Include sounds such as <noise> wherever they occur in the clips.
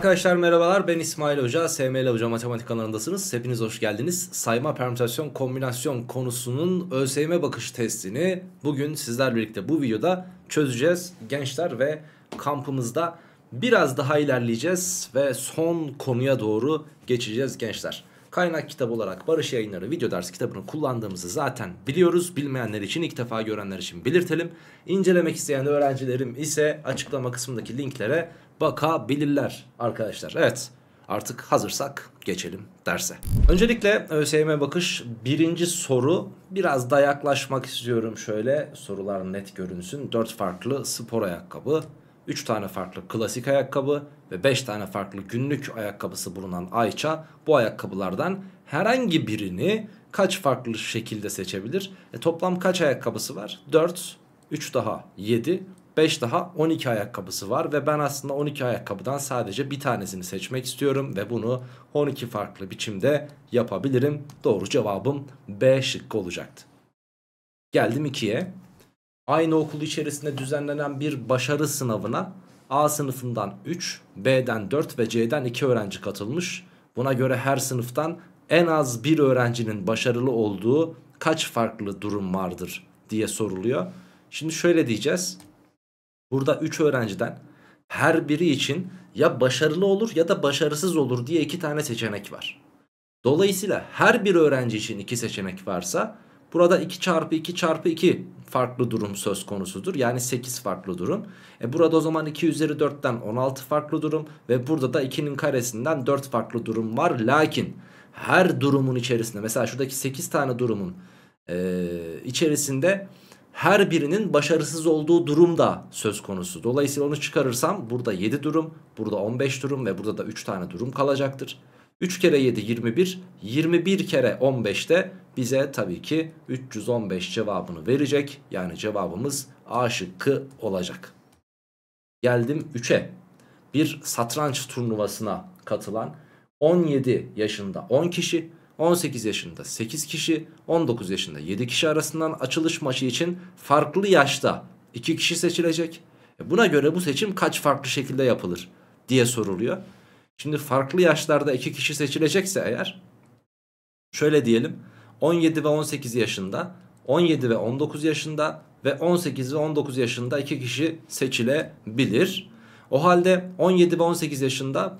Arkadaşlar merhabalar ben İsmail Hoca, SML Hoca Matematik kanalındasınız. Hepiniz hoş geldiniz. Sayma, permütasyon, kombinasyon konusunun ÖSYM bakış testini bugün sizler birlikte bu videoda çözeceğiz. Gençler ve kampımızda biraz daha ilerleyeceğiz ve son konuya doğru geçeceğiz gençler. Kaynak kitap olarak Barış Yayınları video ders kitabını kullandığımızı zaten biliyoruz. Bilmeyenler için ilk defa görenler için belirtelim. İncelemek isteyen öğrencilerim ise açıklama kısmındaki linklere bakabilirler arkadaşlar. Evet artık hazırsak geçelim derse. Öncelikle ÖSYM bakış birinci soru biraz da yaklaşmak istiyorum şöyle sorular net görünsün. 4 farklı spor ayakkabı, 3 tane farklı klasik ayakkabı ve 5 tane farklı günlük ayakkabısı bulunan Ayça bu ayakkabılardan herhangi birini kaç farklı şekilde seçebilir? E, toplam kaç ayakkabısı var? 4, 3 daha 7, 5 daha 12 ayakkabısı var ve ben aslında 12 ayakkabıdan sadece bir tanesini seçmek istiyorum ve bunu 12 farklı biçimde yapabilirim. Doğru cevabım B şıkkı olacaktı. Geldim 2'ye. Aynı okul içerisinde düzenlenen bir başarı sınavına A sınıfından 3, B'den 4 ve C'den 2 öğrenci katılmış. Buna göre her sınıftan en az bir öğrencinin başarılı olduğu kaç farklı durum vardır diye soruluyor. Şimdi şöyle diyeceğiz. Burada 3 öğrenciden her biri için ya başarılı olur ya da başarısız olur diye iki tane seçenek var. Dolayısıyla her bir öğrenci için iki seçenek varsa burada 2 çarpı 2 çarpı 2 farklı durum söz konusudur. Yani 8 farklı durum. E burada o zaman 2 üzeri 4'ten 16 farklı durum ve burada da 2'nin karesinden 4 farklı durum var. Lakin her durumun içerisinde mesela şuradaki 8 tane durumun e, içerisinde her birinin başarısız olduğu durum da söz konusu. Dolayısıyla onu çıkarırsam burada 7 durum, burada 15 durum ve burada da 3 tane durum kalacaktır. 3 kere 7 21, 21 kere 15 de bize tabii ki 315 cevabını verecek. Yani cevabımız A şıkkı olacak. Geldim 3'e. Bir satranç turnuvasına katılan 17 yaşında 10 kişi, 18 yaşında 8 kişi 19 yaşında 7 kişi arasından açılış maçı için farklı yaşta 2 kişi seçilecek. E, buna göre bu seçim kaç farklı şekilde yapılır diye soruluyor. Şimdi farklı yaşlarda 2 kişi seçilecekse eğer şöyle diyelim 17 ve 18 yaşında 17 ve 19 yaşında ve 18 ve 19 yaşında 2 kişi seçilebilir. O halde 17 ve 18 yaşında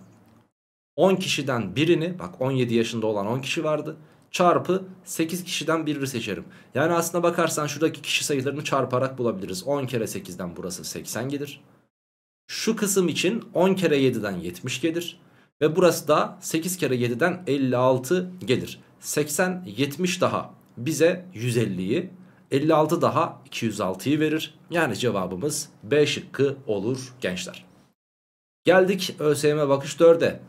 10 kişiden birini bak 17 yaşında olan 10 kişi vardı çarpı 8 kişiden birini seçerim. Yani aslında bakarsan şuradaki kişi sayılarını çarparak bulabiliriz. 10 kere 8'den burası 80 gelir. Şu kısım için 10 kere 7'den 70 gelir. Ve burası da 8 kere 7'den 56 gelir. 80, 70 daha bize 150'yi, 56 daha 206'yı verir. Yani cevabımız B şıkkı olur gençler. Geldik ÖSYM bakış 4'e.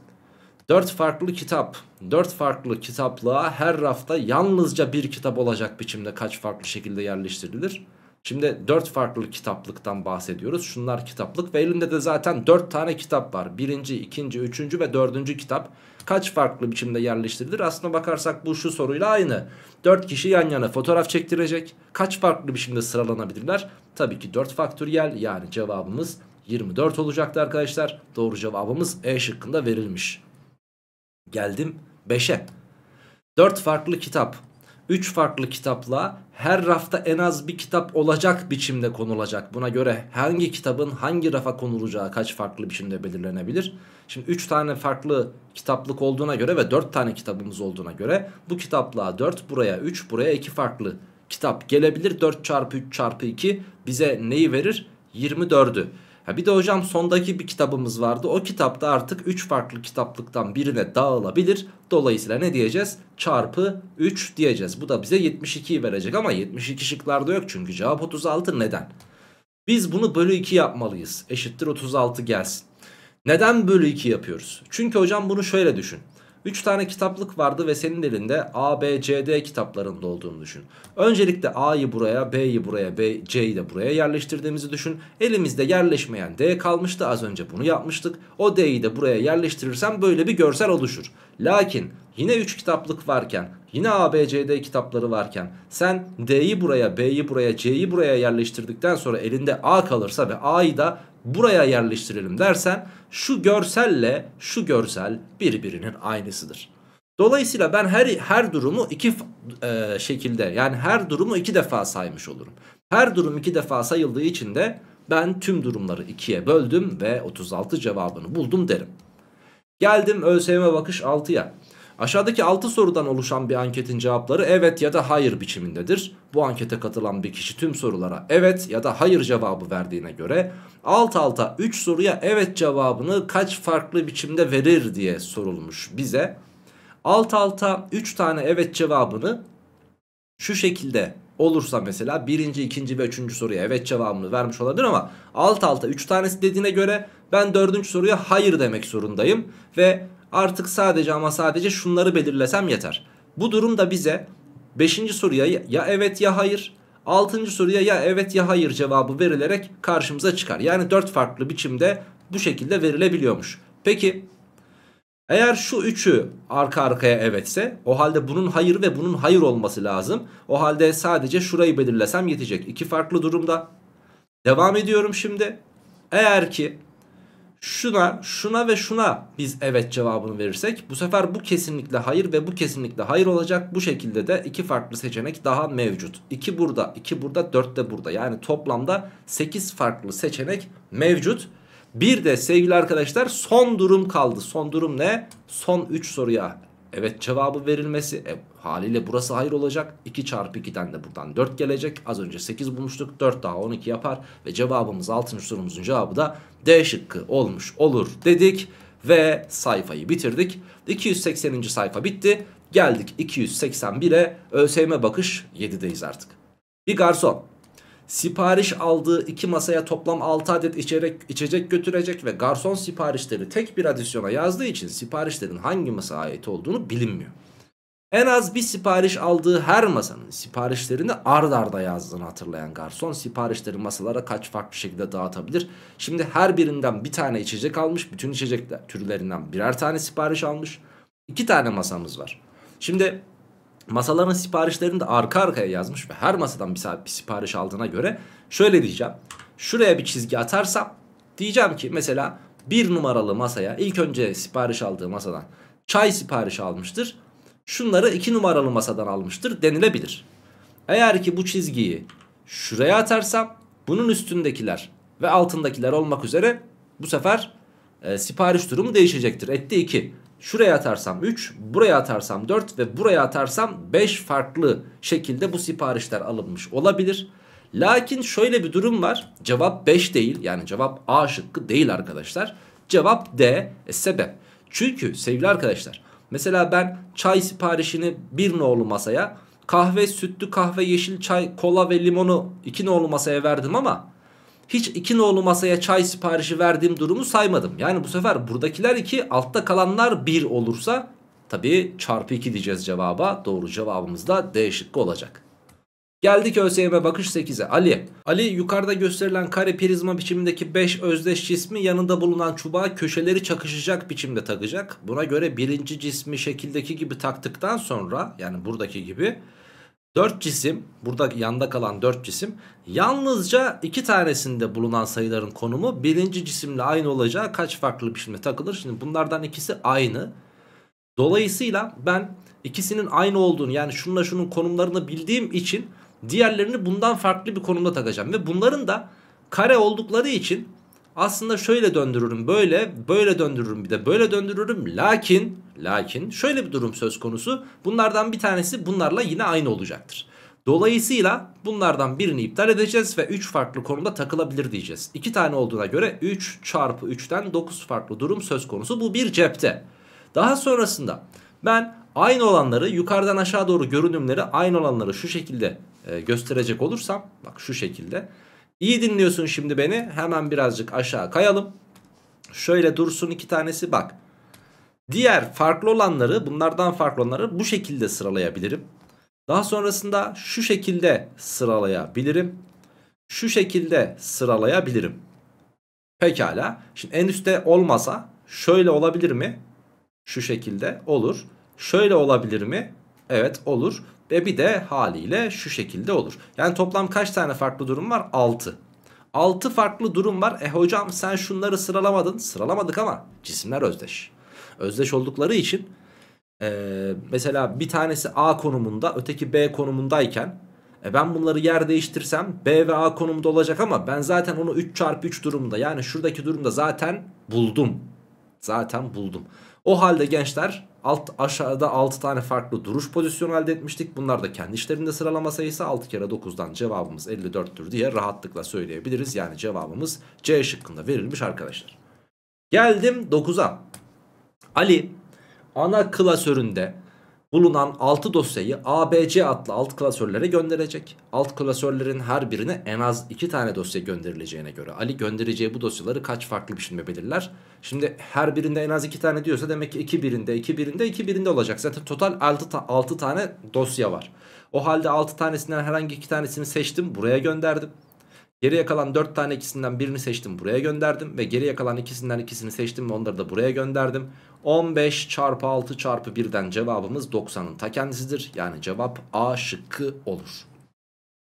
4 farklı kitap 4 farklı kitaplığa her rafta yalnızca bir kitap olacak biçimde kaç farklı şekilde yerleştirilir? Şimdi 4 farklı kitaplıktan bahsediyoruz. Şunlar kitaplık ve elimde de zaten 4 tane kitap var. Birinci, ikinci, üçüncü ve dördüncü kitap kaç farklı biçimde yerleştirilir? Aslına bakarsak bu şu soruyla aynı. 4 kişi yan yana fotoğraf çektirecek. Kaç farklı biçimde sıralanabilirler? Tabii ki 4 faktöriyel yani cevabımız 24 olacaktı arkadaşlar. Doğru cevabımız E şıkkında verilmiş. Geldim 5'e. 4 farklı kitap. 3 farklı kitapla her rafta en az bir kitap olacak biçimde konulacak. Buna göre hangi kitabın hangi rafa konulacağı kaç farklı biçimde belirlenebilir? Şimdi 3 tane farklı kitaplık olduğuna göre ve 4 tane kitabımız olduğuna göre bu kitaplığa 4 buraya 3 buraya 2 farklı kitap gelebilir. 4 çarpı 3 çarpı 2 bize neyi verir? 24'ü. Ha bir de hocam sondaki bir kitabımız vardı. O kitapta artık 3 farklı kitaplıktan birine dağılabilir. Dolayısıyla ne diyeceğiz? Çarpı 3 diyeceğiz. Bu da bize 72'yi verecek ama 72 şıklarda yok çünkü cevap 36 neden? Biz bunu bölü 2 yapmalıyız. Eşittir 36 gelsin. Neden bölü 2 yapıyoruz? Çünkü hocam bunu şöyle düşün. 3 tane kitaplık vardı ve senin elinde A, B, C, D kitaplarında olduğunu düşün. Öncelikle A'yı buraya, B'yi buraya, B, C'yi de buraya yerleştirdiğimizi düşün. Elimizde yerleşmeyen D kalmıştı. Az önce bunu yapmıştık. O D'yi de buraya yerleştirirsem böyle bir görsel oluşur. Lakin yine 3 kitaplık varken, yine A, B, C, D kitapları varken sen D'yi buraya, B'yi buraya, C'yi buraya yerleştirdikten sonra elinde A kalırsa ve A'yı da buraya yerleştirelim dersen şu görselle şu görsel birbirinin aynısıdır. Dolayısıyla ben her her durumu iki e, şekilde yani her durumu iki defa saymış olurum. Her durum iki defa sayıldığı için de ben tüm durumları ikiye böldüm ve 36 cevabını buldum derim. Geldim ÖSYM e bakış 6'ya. Aşağıdaki 6 sorudan oluşan bir anketin cevapları evet ya da hayır biçimindedir. Bu ankete katılan bir kişi tüm sorulara evet ya da hayır cevabı verdiğine göre alt alta 3 soruya evet cevabını kaç farklı biçimde verir diye sorulmuş bize. Alt alta 3 tane evet cevabını şu şekilde olursa mesela birinci, ikinci ve üçüncü soruya evet cevabını vermiş olabilir ama alt alta 3 tanesi dediğine göre ben dördüncü soruya hayır demek zorundayım. Ve Artık sadece ama sadece şunları belirlesem yeter. Bu durumda bize 5. soruya ya evet ya hayır 6. soruya ya evet ya hayır cevabı verilerek karşımıza çıkar. Yani 4 farklı biçimde bu şekilde verilebiliyormuş. Peki eğer şu üçü arka arkaya evetse o halde bunun hayır ve bunun hayır olması lazım. O halde sadece şurayı belirlesem yetecek. İki farklı durumda. Devam ediyorum şimdi. Eğer ki şuna, şuna ve şuna biz evet cevabını verirsek bu sefer bu kesinlikle hayır ve bu kesinlikle hayır olacak. Bu şekilde de iki farklı seçenek daha mevcut. 2 burada, 2 burada, 4 de burada. Yani toplamda 8 farklı seçenek mevcut. Bir de sevgili arkadaşlar son durum kaldı. Son durum ne? Son 3 soruya evet cevabı verilmesi. E, Haliyle burası hayır olacak. 2 çarpı 2'den de buradan 4 gelecek. Az önce 8 bulmuştuk. 4 daha 12 yapar. Ve cevabımız 6. sorumuzun cevabı da D şıkkı olmuş olur dedik. Ve sayfayı bitirdik. 280. sayfa bitti. Geldik 281'e. ÖSYM bakış 7'deyiz artık. Bir garson sipariş aldığı iki masaya toplam 6 adet içecek, içecek götürecek ve garson siparişleri tek bir adisyona yazdığı için siparişlerin hangi masaya ait olduğunu bilinmiyor. En az bir sipariş aldığı her masanın siparişlerini ard arda yazdığını hatırlayan garson siparişleri masalara kaç farklı şekilde dağıtabilir. Şimdi her birinden bir tane içecek almış bütün içecekler türlerinden birer tane sipariş almış. İki tane masamız var. Şimdi masaların siparişlerini de arka arkaya yazmış ve her masadan bir, bir sipariş aldığına göre şöyle diyeceğim. Şuraya bir çizgi atarsam diyeceğim ki mesela bir numaralı masaya ilk önce sipariş aldığı masadan çay siparişi almıştır şunları 2 numaralı masadan almıştır denilebilir. Eğer ki bu çizgiyi şuraya atarsam bunun üstündekiler ve altındakiler olmak üzere bu sefer e, sipariş durumu değişecektir. Etti 2. Şuraya atarsam 3, buraya atarsam 4 ve buraya atarsam 5 farklı şekilde bu siparişler alınmış olabilir. Lakin şöyle bir durum var. Cevap 5 değil. Yani cevap A şıkkı değil arkadaşlar. Cevap D. E, sebep. Çünkü sevgili arkadaşlar Mesela ben çay siparişini bir nolu masaya kahve sütlü kahve yeşil çay kola ve limonu iki nolu masaya verdim ama hiç iki nolu masaya çay siparişi verdiğim durumu saymadım. Yani bu sefer buradakiler iki altta kalanlar bir olursa tabii çarpı iki diyeceğiz cevaba doğru cevabımız da D şıkkı olacak. Geldik ÖSYM bakış 8'e. Ali. Ali yukarıda gösterilen kare prizma biçimindeki 5 özdeş cismi yanında bulunan çubuğa köşeleri çakışacak biçimde takacak. Buna göre birinci cismi şekildeki gibi taktıktan sonra yani buradaki gibi 4 cisim burada yanda kalan 4 cisim yalnızca 2 tanesinde bulunan sayıların konumu birinci cisimle aynı olacağı kaç farklı biçimde takılır? Şimdi bunlardan ikisi aynı. Dolayısıyla ben ikisinin aynı olduğunu yani şununla şunun konumlarını bildiğim için Diğerlerini bundan farklı bir konumda takacağım. Ve bunların da kare oldukları için aslında şöyle döndürürüm böyle böyle döndürürüm bir de böyle döndürürüm. Lakin lakin şöyle bir durum söz konusu bunlardan bir tanesi bunlarla yine aynı olacaktır. Dolayısıyla bunlardan birini iptal edeceğiz ve 3 farklı konumda takılabilir diyeceğiz. 2 tane olduğuna göre 3 çarpı 3'ten 9 farklı durum söz konusu. Bu bir cepte. Daha sonrasında ben aynı olanları yukarıdan aşağı doğru görünümleri aynı olanları şu şekilde e, gösterecek olursam bak şu şekilde. İyi dinliyorsun şimdi beni hemen birazcık aşağı kayalım. Şöyle dursun iki tanesi bak. Diğer farklı olanları bunlardan farklı olanları bu şekilde sıralayabilirim. Daha sonrasında şu şekilde sıralayabilirim. Şu şekilde sıralayabilirim. Pekala. Şimdi en üstte olmasa şöyle olabilir mi? Şu şekilde olur. Şöyle olabilir mi? Evet olur. Ve bir de haliyle şu şekilde olur. Yani toplam kaç tane farklı durum var? 6. 6 farklı durum var. E hocam sen şunları sıralamadın. Sıralamadık ama cisimler özdeş. Özdeş oldukları için ee, mesela bir tanesi A konumunda öteki B konumundayken e ben bunları yer değiştirsem B ve A konumda olacak ama ben zaten onu 3 çarpı 3 durumda yani şuradaki durumda zaten buldum. Zaten buldum. O halde gençler Alt aşağıda 6 tane farklı duruş pozisyonu elde etmiştik. Bunlar da kendi işlerinde sıralama sayısı 6 kere 9'dan cevabımız 54'tür diye rahatlıkla söyleyebiliriz. Yani cevabımız C şıkkında verilmiş arkadaşlar. Geldim 9'a. Ali ana klasöründe bulunan 6 dosyayı ABC adlı alt klasörlere gönderecek. Alt klasörlerin her birine en az 2 tane dosya gönderileceğine göre Ali göndereceği bu dosyaları kaç farklı biçimde belirler? Şimdi her birinde en az 2 tane diyorsa demek ki 2 birinde, 2 birinde, 2 birinde olacak. Zaten total 6, ta 6 tane dosya var. O halde 6 tanesinden herhangi 2 tanesini seçtim buraya gönderdim. Geriye kalan 4 tane ikisinden birini seçtim buraya gönderdim. Ve geriye kalan ikisinden ikisini seçtim ve onları da buraya gönderdim. 15 çarpı 6 çarpı 1'den cevabımız 90'ın ta kendisidir. Yani cevap A şıkkı olur.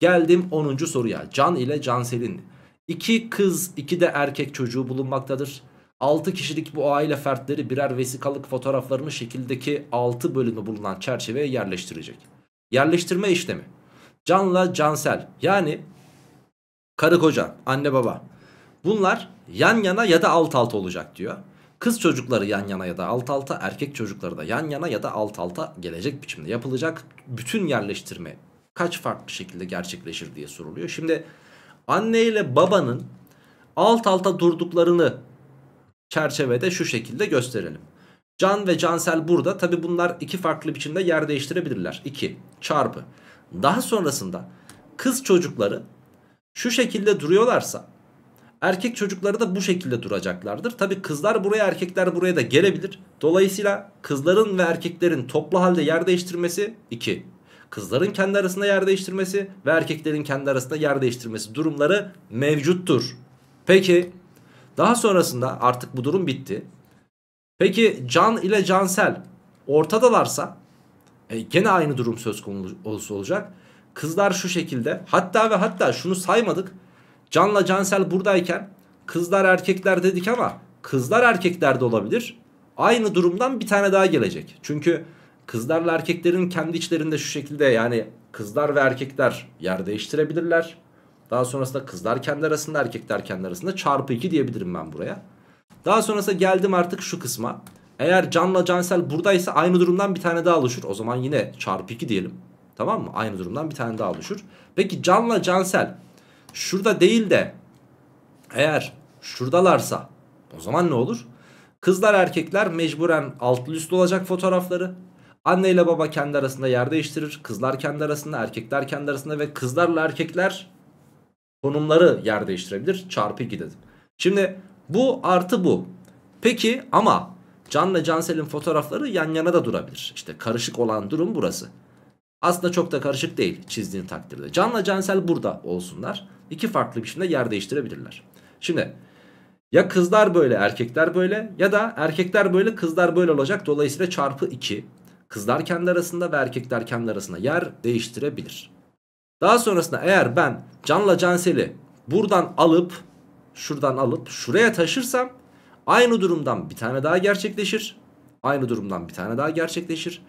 Geldim 10. soruya. Can ile Cansel'in iki kız iki de erkek çocuğu bulunmaktadır. 6 kişilik bu aile fertleri birer vesikalık fotoğraflarını şekildeki 6 bölümü bulunan çerçeveye yerleştirecek. Yerleştirme işlemi. Can'la Cansel yani karı koca, anne baba. Bunlar yan yana ya da alt alta olacak diyor. Kız çocukları yan yana ya da alt alta, erkek çocukları da yan yana ya da alt alta gelecek biçimde yapılacak bütün yerleştirme kaç farklı şekilde gerçekleşir diye soruluyor. Şimdi anne ile babanın alt alta durduklarını çerçevede şu şekilde gösterelim. Can ve Cansel burada. Tabi bunlar iki farklı biçimde yer değiştirebilirler. 2 çarpı. Daha sonrasında kız çocukları şu şekilde duruyorlarsa Erkek çocukları da bu şekilde duracaklardır. Tabi kızlar buraya erkekler buraya da gelebilir. Dolayısıyla kızların ve erkeklerin toplu halde yer değiştirmesi 2. Kızların kendi arasında yer değiştirmesi ve erkeklerin kendi arasında yer değiştirmesi durumları mevcuttur. Peki daha sonrasında artık bu durum bitti. Peki Can ile Cansel ortadalarsa e, gene aynı durum söz konusu olacak. Kızlar şu şekilde hatta ve hatta şunu saymadık. Can'la Cansel buradayken kızlar erkekler dedik ama kızlar erkekler de olabilir. Aynı durumdan bir tane daha gelecek. Çünkü kızlarla erkeklerin kendi içlerinde şu şekilde yani kızlar ve erkekler yer değiştirebilirler. Daha sonrasında kızlar kendi arasında erkekler kendi arasında çarpı 2 diyebilirim ben buraya. Daha sonrasında geldim artık şu kısma. Eğer Can'la Cansel buradaysa aynı durumdan bir tane daha oluşur. O zaman yine çarpı 2 diyelim. Tamam mı? Aynı durumdan bir tane daha oluşur. Peki Can'la Cansel şurada değil de eğer şuradalarsa o zaman ne olur? Kızlar erkekler mecburen altlı üstlü olacak fotoğrafları. Anne ile baba kendi arasında yer değiştirir. Kızlar kendi arasında, erkekler kendi arasında ve kızlarla erkekler konumları yer değiştirebilir. Çarpı 2 dedim. Şimdi bu artı bu. Peki ama Can'la Cansel'in fotoğrafları yan yana da durabilir. İşte karışık olan durum burası. Aslında çok da karışık değil çizdiğin takdirde. Can'la Cansel burada olsunlar. İki farklı biçimde yer değiştirebilirler. Şimdi ya kızlar böyle erkekler böyle ya da erkekler böyle kızlar böyle olacak. Dolayısıyla çarpı 2 kızlar kendi arasında ve erkekler kendi arasında yer değiştirebilir. Daha sonrasında eğer ben Can'la Cansel'i buradan alıp şuradan alıp şuraya taşırsam aynı durumdan bir tane daha gerçekleşir. Aynı durumdan bir tane daha gerçekleşir.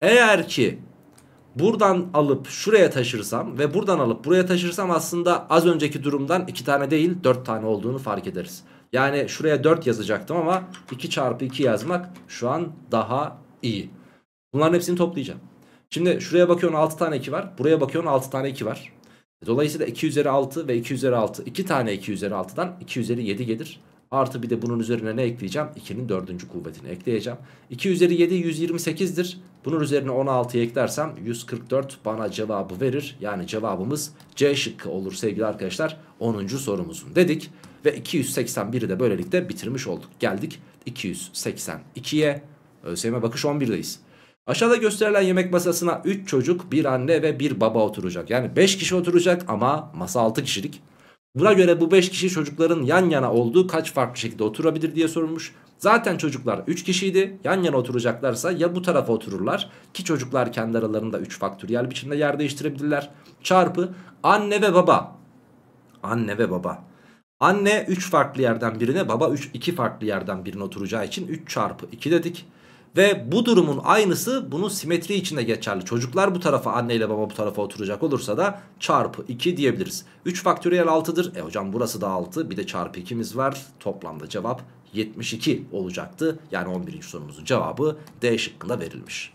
Eğer ki buradan alıp şuraya taşırsam ve buradan alıp buraya taşırsam aslında az önceki durumdan 2 tane değil 4 tane olduğunu fark ederiz. Yani şuraya 4 yazacaktım ama 2 çarpı 2 yazmak şu an daha iyi. Bunların hepsini toplayacağım. Şimdi şuraya bakıyorsun 6 tane 2 var. Buraya bakıyorsun 6 tane 2 var. Dolayısıyla 2 üzeri 6 ve 2 üzeri 6. 2 tane 2 üzeri 6'dan 2 üzeri 7 gelir. Artı bir de bunun üzerine ne ekleyeceğim? 2'nin 4. kuvvetini ekleyeceğim. 2 üzeri 7 128'dir. Bunun üzerine 16 eklersem 144 bana cevabı verir. Yani cevabımız C şıkkı olur sevgili arkadaşlar. 10. sorumuzun dedik. Ve 281'i de böylelikle bitirmiş olduk. Geldik 282'ye. ÖSYM bakış 11'deyiz. Aşağıda gösterilen yemek masasına 3 çocuk, bir anne ve bir baba oturacak. Yani 5 kişi oturacak ama masa 6 kişilik. Buna göre bu 5 kişi çocukların yan yana olduğu kaç farklı şekilde oturabilir diye sorulmuş. Zaten çocuklar 3 kişiydi. Yan yana oturacaklarsa ya bu tarafa otururlar ki çocuklar kendi aralarında 3 faktöriyel biçimde yer değiştirebilirler. Çarpı anne ve baba. Anne ve baba. Anne 3 farklı yerden birine baba 3 2 farklı yerden birine oturacağı için 3 çarpı 2 dedik. Ve bu durumun aynısı bunun simetri içinde geçerli. Çocuklar bu tarafa anne ile baba bu tarafa oturacak olursa da çarpı 2 diyebiliriz. 3 faktöriyel 6'dır. E hocam burası da 6 bir de çarpı 2'miz var. Toplamda cevap 72 olacaktı. Yani 11. sorumuzun cevabı D şıkkında verilmiş.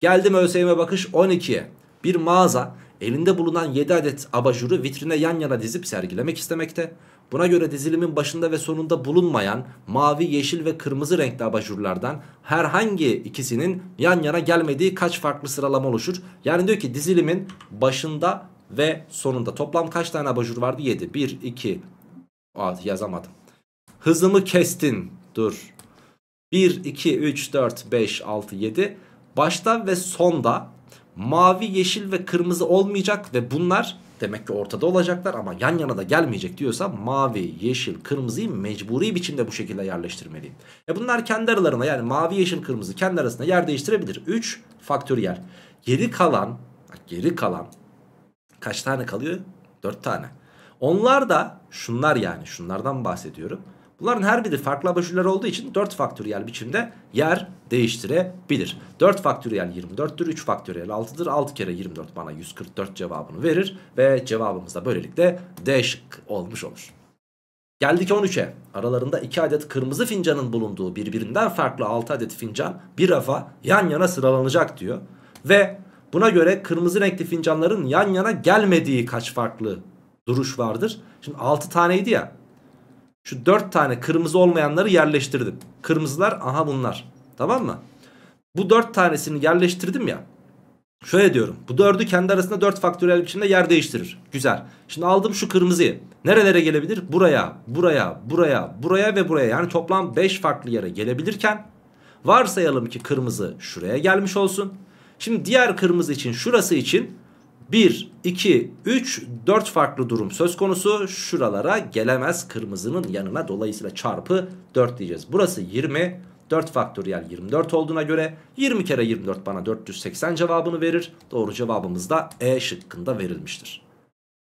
Geldim ÖSYM bakış 12'ye. Bir mağaza elinde bulunan 7 adet abajuru vitrine yan yana dizip sergilemek istemekte. Buna göre dizilimin başında ve sonunda bulunmayan mavi, yeşil ve kırmızı renkli abajurlardan herhangi ikisinin yan yana gelmediği kaç farklı sıralama oluşur? Yani diyor ki dizilimin başında ve sonunda toplam kaç tane abajur vardı? 7. 1, 2, Aa, yazamadım. Hızımı kestin. Dur. 1, 2, 3, 4, 5, 6, 7. Başta ve sonda mavi, yeşil ve kırmızı olmayacak ve bunlar Demek ki ortada olacaklar ama yan yana da gelmeyecek diyorsa mavi, yeşil, kırmızıyı mecburi biçimde bu şekilde yerleştirmeliyim. E bunlar kendi aralarına yani mavi, yeşil, kırmızı kendi arasında yer değiştirebilir. 3 faktöriyel. Geri kalan, geri kalan kaç tane kalıyor? 4 tane. Onlar da şunlar yani şunlardan bahsediyorum. Bunların her biri farklı abajurlar olduğu için 4 faktöriyel biçimde yer değiştirebilir. 4 faktöriyel 24'tür, 3 faktöriyel 6'dır. 6 kere 24 bana 144 cevabını verir ve cevabımız da böylelikle D şık olmuş olur. Geldik 13'e. Aralarında 2 adet kırmızı fincanın bulunduğu birbirinden farklı 6 adet fincan bir rafa yan yana sıralanacak diyor. Ve buna göre kırmızı renkli fincanların yan yana gelmediği kaç farklı duruş vardır? Şimdi 6 taneydi ya şu 4 tane kırmızı olmayanları yerleştirdim. Kırmızılar aha bunlar. Tamam mı? Bu 4 tanesini yerleştirdim ya. Şöyle diyorum. Bu 4'ü kendi arasında 4 faktöriyel biçimde yer değiştirir. Güzel. Şimdi aldım şu kırmızıyı. Nerelere gelebilir? Buraya, buraya, buraya, buraya ve buraya. Yani toplam 5 farklı yere gelebilirken varsayalım ki kırmızı şuraya gelmiş olsun. Şimdi diğer kırmızı için şurası için 1, 2, 3, 4 farklı durum söz konusu. Şuralara gelemez kırmızının yanına. Dolayısıyla çarpı 4 diyeceğiz. Burası 20, 4 faktöriyel 24 olduğuna göre 20 kere 24 bana 480 cevabını verir. Doğru cevabımız da E şıkkında verilmiştir.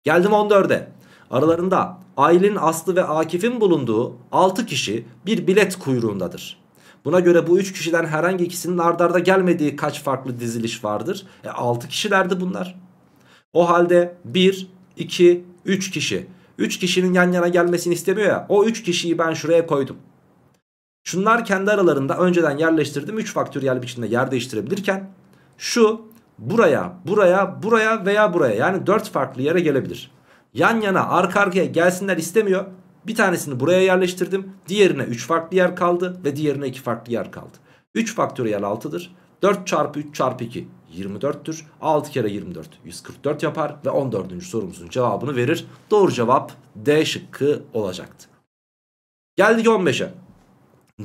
Geldim 14'e. Aralarında Aylin, Aslı ve Akif'in bulunduğu 6 kişi bir bilet kuyruğundadır. Buna göre bu 3 kişiden herhangi ikisinin ardarda gelmediği kaç farklı diziliş vardır? E 6 kişilerdi bunlar. O halde 1, 2, 3 kişi. 3 kişinin yan yana gelmesini istemiyor ya. O 3 kişiyi ben şuraya koydum. Şunlar kendi aralarında önceden yerleştirdim. 3 faktöriyel biçimde yer değiştirebilirken şu buraya, buraya, buraya veya buraya yani 4 farklı yere gelebilir. Yan yana arka arkaya gelsinler istemiyor. Bir tanesini buraya yerleştirdim. Diğerine 3 farklı yer kaldı ve diğerine 2 farklı yer kaldı. 3 faktöriyel 6'dır. 4 çarpı 3 çarpı 2 24'tür. 6 kere 24 144 yapar ve 14. sorumuzun cevabını verir. Doğru cevap D şıkkı olacaktı. Geldik 15'e.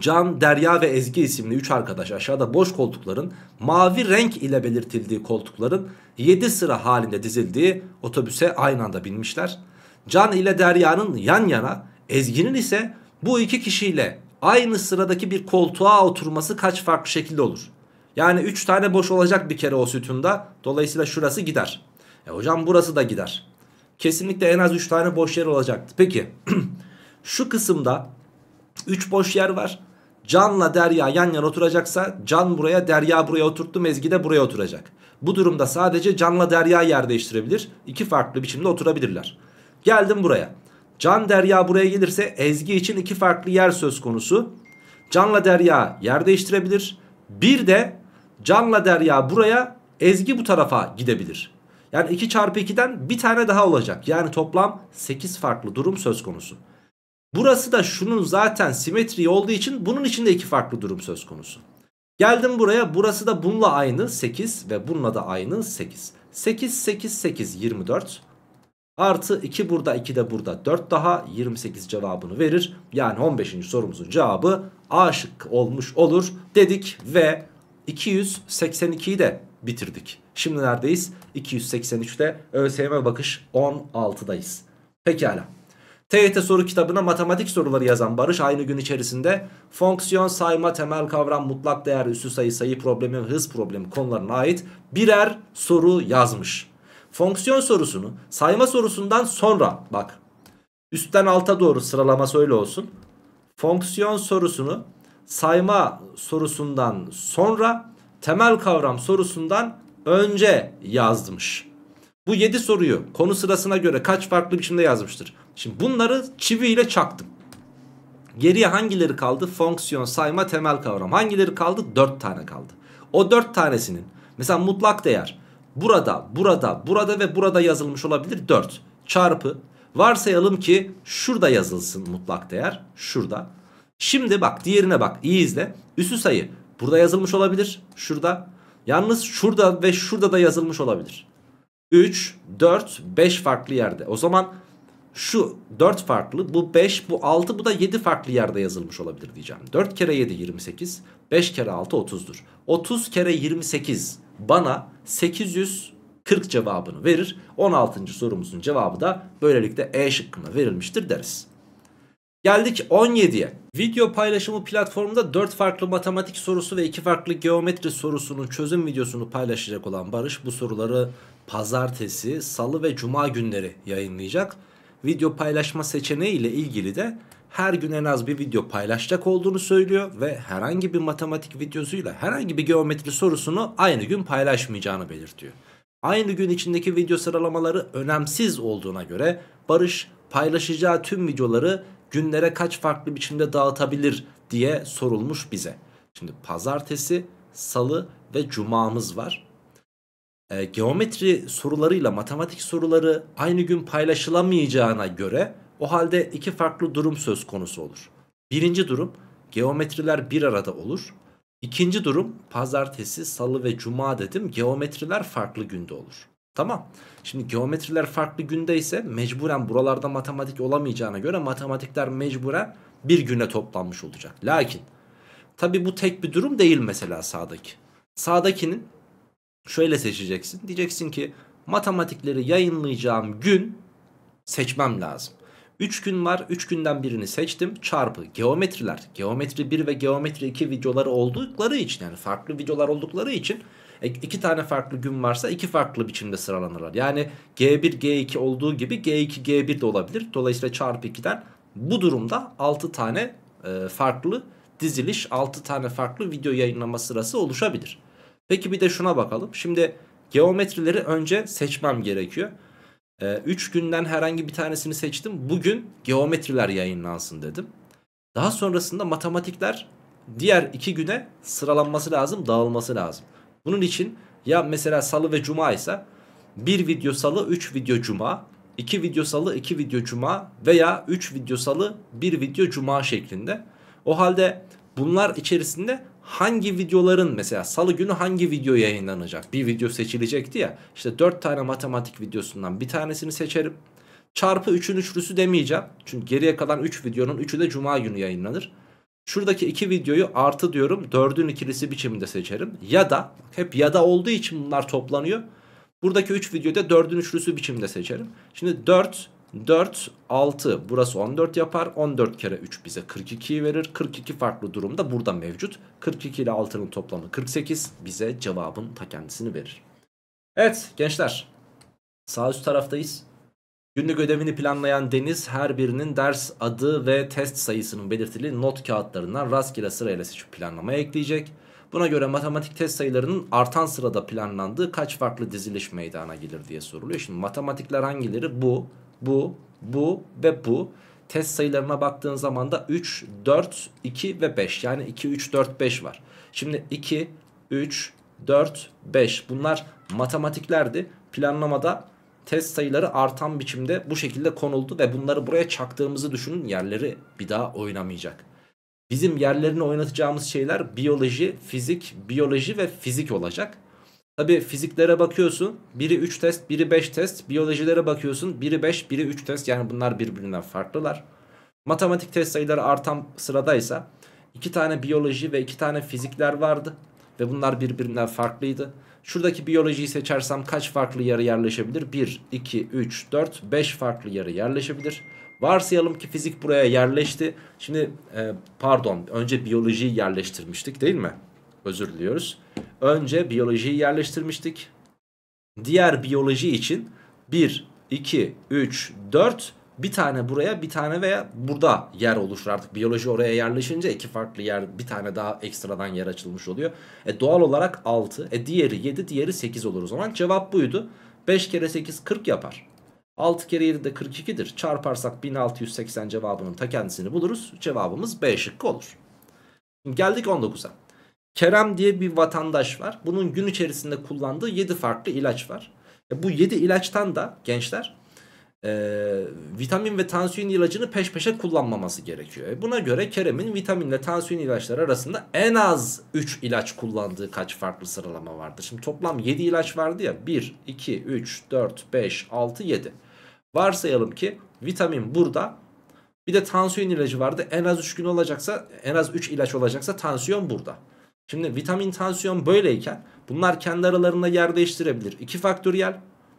Can, Derya ve Ezgi isimli 3 arkadaş aşağıda boş koltukların mavi renk ile belirtildiği koltukların 7 sıra halinde dizildiği otobüse aynı anda binmişler. Can ile Derya'nın yan yana Ezgi'nin ise bu iki kişiyle aynı sıradaki bir koltuğa oturması kaç farklı şekilde olur? Yani 3 tane boş olacak bir kere o sütunda. Dolayısıyla şurası gider. E hocam burası da gider. Kesinlikle en az 3 tane boş yer olacaktı. Peki <clears throat> şu kısımda 3 boş yer var. Can'la Derya yan yana oturacaksa Can buraya Derya buraya oturttu Mezgi de buraya oturacak. Bu durumda sadece Can'la Derya yer değiştirebilir. İki farklı biçimde oturabilirler. Geldim buraya. Can Derya buraya gelirse Ezgi için iki farklı yer söz konusu. Can'la Derya yer değiştirebilir. Bir de Can'la Derya buraya Ezgi bu tarafa gidebilir. Yani 2 çarpı 2'den bir tane daha olacak. Yani toplam 8 farklı durum söz konusu. Burası da şunun zaten simetri olduğu için bunun içinde 2 farklı durum söz konusu. Geldim buraya burası da bununla aynı 8 ve bununla da aynı 8. 8 8 8 24 artı 2 burada 2 de burada 4 daha 28 cevabını verir. Yani 15. sorumuzun cevabı A şıkkı olmuş olur dedik ve 282'yi de bitirdik. Şimdi neredeyiz? 283'te ÖSYM bakış 16'dayız. Pekala. TYT soru kitabına matematik soruları yazan Barış aynı gün içerisinde fonksiyon sayma temel kavram mutlak değer üssü sayı sayı problemi hız problemi konularına ait birer soru yazmış. Fonksiyon sorusunu sayma sorusundan sonra bak üstten alta doğru sıralama öyle olsun. Fonksiyon sorusunu sayma sorusundan sonra temel kavram sorusundan önce yazmış. Bu 7 soruyu konu sırasına göre kaç farklı biçimde yazmıştır? Şimdi bunları çiviyle çaktım. Geriye hangileri kaldı? Fonksiyon, sayma, temel kavram. Hangileri kaldı? 4 tane kaldı. O 4 tanesinin mesela mutlak değer burada, burada, burada ve burada yazılmış olabilir 4 çarpı. Varsayalım ki şurada yazılsın mutlak değer. Şurada. Şimdi bak diğerine bak iyi izle. üsü sayı burada yazılmış olabilir. Şurada. Yalnız şurada ve şurada da yazılmış olabilir. 3, 4, 5 farklı yerde. O zaman şu 4 farklı, bu 5, bu 6, bu da 7 farklı yerde yazılmış olabilir diyeceğim. 4 kere 7 28, 5 kere 6 30'dur. 30 kere 28 bana 840 cevabını verir. 16. sorumuzun cevabı da böylelikle E şıkkına verilmiştir deriz. Geldik 17'ye. Video paylaşımı platformunda 4 farklı matematik sorusu ve 2 farklı geometri sorusunun çözüm videosunu paylaşacak olan Barış bu soruları pazartesi, salı ve cuma günleri yayınlayacak. Video paylaşma seçeneği ile ilgili de her gün en az bir video paylaşacak olduğunu söylüyor ve herhangi bir matematik videosuyla herhangi bir geometri sorusunu aynı gün paylaşmayacağını belirtiyor. Aynı gün içindeki video sıralamaları önemsiz olduğuna göre Barış paylaşacağı tüm videoları günlere kaç farklı biçimde dağıtabilir diye sorulmuş bize. Şimdi pazartesi, salı ve cumamız var. E, geometri sorularıyla matematik soruları aynı gün paylaşılamayacağına göre o halde iki farklı durum söz konusu olur. Birinci durum geometriler bir arada olur. İkinci durum pazartesi, salı ve cuma dedim geometriler farklı günde olur. Tamam. Şimdi geometriler farklı günde ise mecburen buralarda matematik olamayacağına göre matematikler mecburen bir güne toplanmış olacak. Lakin tabi bu tek bir durum değil mesela sağdaki. Sağdakinin şöyle seçeceksin. Diyeceksin ki matematikleri yayınlayacağım gün seçmem lazım. 3 gün var 3 günden birini seçtim çarpı geometriler geometri 1 ve geometri 2 videoları oldukları için yani farklı videolar oldukları için e, iki tane farklı gün varsa iki farklı biçimde sıralanırlar. Yani G1 G2 olduğu gibi G2 G1 de olabilir. Dolayısıyla çarpı 2'den bu durumda 6 tane e, farklı diziliş 6 tane farklı video yayınlama sırası oluşabilir. Peki bir de şuna bakalım. Şimdi geometrileri önce seçmem gerekiyor. 3 e, günden herhangi bir tanesini seçtim. Bugün geometriler yayınlansın dedim. Daha sonrasında matematikler diğer 2 güne sıralanması lazım, dağılması lazım. Bunun için ya mesela salı ve cuma ise bir video salı 3 video cuma 2 video salı 2 video cuma veya 3 video salı 1 video cuma şeklinde. O halde bunlar içerisinde hangi videoların mesela salı günü hangi video yayınlanacak bir video seçilecekti ya işte 4 tane matematik videosundan bir tanesini seçerim. Çarpı 3'ün üçlüsü demeyeceğim. Çünkü geriye kalan 3 videonun 3'ü de cuma günü yayınlanır. Şuradaki iki videoyu artı diyorum dördün ikilisi biçiminde seçerim. Ya da hep ya da olduğu için bunlar toplanıyor. Buradaki 3 videoda dördün üçlüsü biçiminde seçerim. Şimdi dört, dört, altı. burası on dört yapar. on dört kere üç bize kırk 42'yi verir. kırk iki farklı durumda burada mevcut. Kırk iki ile altının toplamı kırk sekiz bize cevabın ta kendisini verir. Evet gençler sağ üst taraftayız. Günlük ödevini planlayan Deniz her birinin ders adı ve test sayısının belirtili not kağıtlarından rastgele sırayla seçip planlamaya ekleyecek. Buna göre matematik test sayılarının artan sırada planlandığı kaç farklı diziliş meydana gelir diye soruluyor. Şimdi matematikler hangileri? Bu, bu, bu ve bu. Test sayılarına baktığın zaman da 3, 4, 2 ve 5. Yani 2, 3, 4, 5 var. Şimdi 2, 3, 4, 5 bunlar matematiklerdi. Planlamada test sayıları artan biçimde bu şekilde konuldu ve bunları buraya çaktığımızı düşünün yerleri bir daha oynamayacak. Bizim yerlerini oynatacağımız şeyler biyoloji, fizik, biyoloji ve fizik olacak. Tabi fiziklere bakıyorsun biri 3 test biri 5 test biyolojilere bakıyorsun biri 5 biri 3 test yani bunlar birbirinden farklılar. Matematik test sayıları artan sıradaysa 2 tane biyoloji ve 2 tane fizikler vardı ve bunlar birbirinden farklıydı. Şuradaki biyolojiyi seçersem kaç farklı yarı yerleşebilir? 1, 2, 3, 4, 5 farklı yarı yerleşebilir. Varsayalım ki fizik buraya yerleşti. Şimdi e, pardon önce biyolojiyi yerleştirmiştik değil mi? Özür diliyoruz. Önce biyolojiyi yerleştirmiştik. Diğer biyoloji için 1, 2, 3, 4 bir tane buraya bir tane veya burada yer oluşur artık biyoloji oraya yerleşince iki farklı yer bir tane daha ekstradan yer açılmış oluyor. E doğal olarak 6 e diğeri 7 diğeri 8 olur o zaman cevap buydu 5 kere 8 40 yapar. 6 kere 7 de 42'dir. Çarparsak 1680 cevabının ta kendisini buluruz. Cevabımız B şıkkı olur. Şimdi geldik 19'a. Kerem diye bir vatandaş var. Bunun gün içerisinde kullandığı 7 farklı ilaç var. E bu 7 ilaçtan da gençler e, vitamin ve tansiyon ilacını peş peşe kullanmaması gerekiyor. E, buna göre Kerem'in vitaminle tansiyon ilaçları arasında en az 3 ilaç kullandığı kaç farklı sıralama vardı? Şimdi toplam 7 ilaç vardı ya 1, 2, 3, 4, 5, 6, 7. Varsayalım ki vitamin burada bir de tansiyon ilacı vardı. En az 3 gün olacaksa en az 3 ilaç olacaksa tansiyon burada. Şimdi vitamin tansiyon böyleyken bunlar kendi aralarında yer değiştirebilir. 2 faktöriyel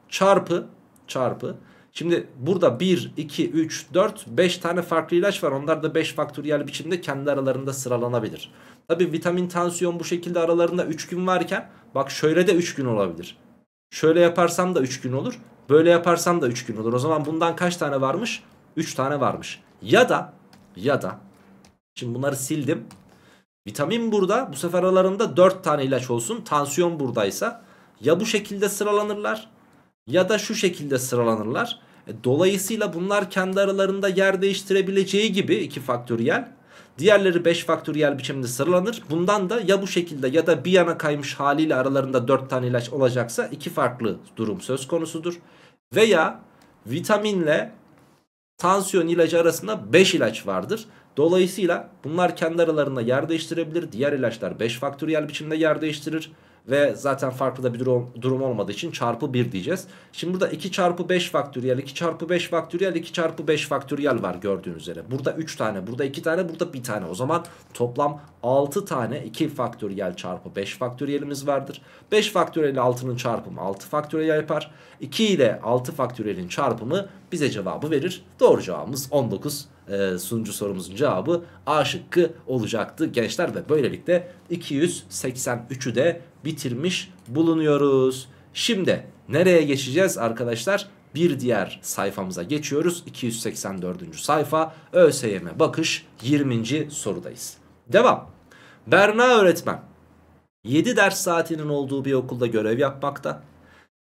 çarpı çarpı Şimdi burada 1, 2, 3, 4, 5 tane farklı ilaç var. Onlar da 5 faktöriyel biçimde kendi aralarında sıralanabilir. Tabi vitamin tansiyon bu şekilde aralarında 3 gün varken bak şöyle de 3 gün olabilir. Şöyle yaparsam da 3 gün olur. Böyle yaparsam da 3 gün olur. O zaman bundan kaç tane varmış? 3 tane varmış. Ya da ya da şimdi bunları sildim. Vitamin burada bu sefer aralarında 4 tane ilaç olsun. Tansiyon buradaysa ya bu şekilde sıralanırlar ya da şu şekilde sıralanırlar. E, dolayısıyla bunlar kendi aralarında yer değiştirebileceği gibi 2 faktöriyel Diğerleri 5 faktöriyel biçimde sıralanır. Bundan da ya bu şekilde ya da bir yana kaymış haliyle aralarında 4 tane ilaç olacaksa iki farklı durum söz konusudur. Veya vitaminle tansiyon ilacı arasında 5 ilaç vardır. Dolayısıyla bunlar kendi aralarında yer değiştirebilir. Diğer ilaçlar 5 faktöriyel biçimde yer değiştirir. Ve zaten farklı da bir durum, durum olmadığı için çarpı 1 diyeceğiz. Şimdi burada 2 çarpı 5 faktöriyel, 2 çarpı 5 faktöriyel, 2 çarpı 5 faktöriyel var gördüğünüz üzere. Burada 3 tane, burada 2 tane, burada 1 tane. O zaman toplam 6 tane 2 faktöriyel çarpı 5 faktöriyelimiz vardır. 5 faktöriyel 6'nın çarpımı 6 faktöriyel yapar. 2 ile 6 faktöriyelin çarpımı bize cevabı verir. Doğru cevabımız 19 e, ee, sunucu sorumuzun cevabı A şıkkı olacaktı gençler ve böylelikle 283'ü de bitirmiş bulunuyoruz. Şimdi nereye geçeceğiz arkadaşlar? Bir diğer sayfamıza geçiyoruz. 284. sayfa ÖSYM bakış 20. sorudayız. Devam. Berna öğretmen 7 ders saatinin olduğu bir okulda görev yapmakta.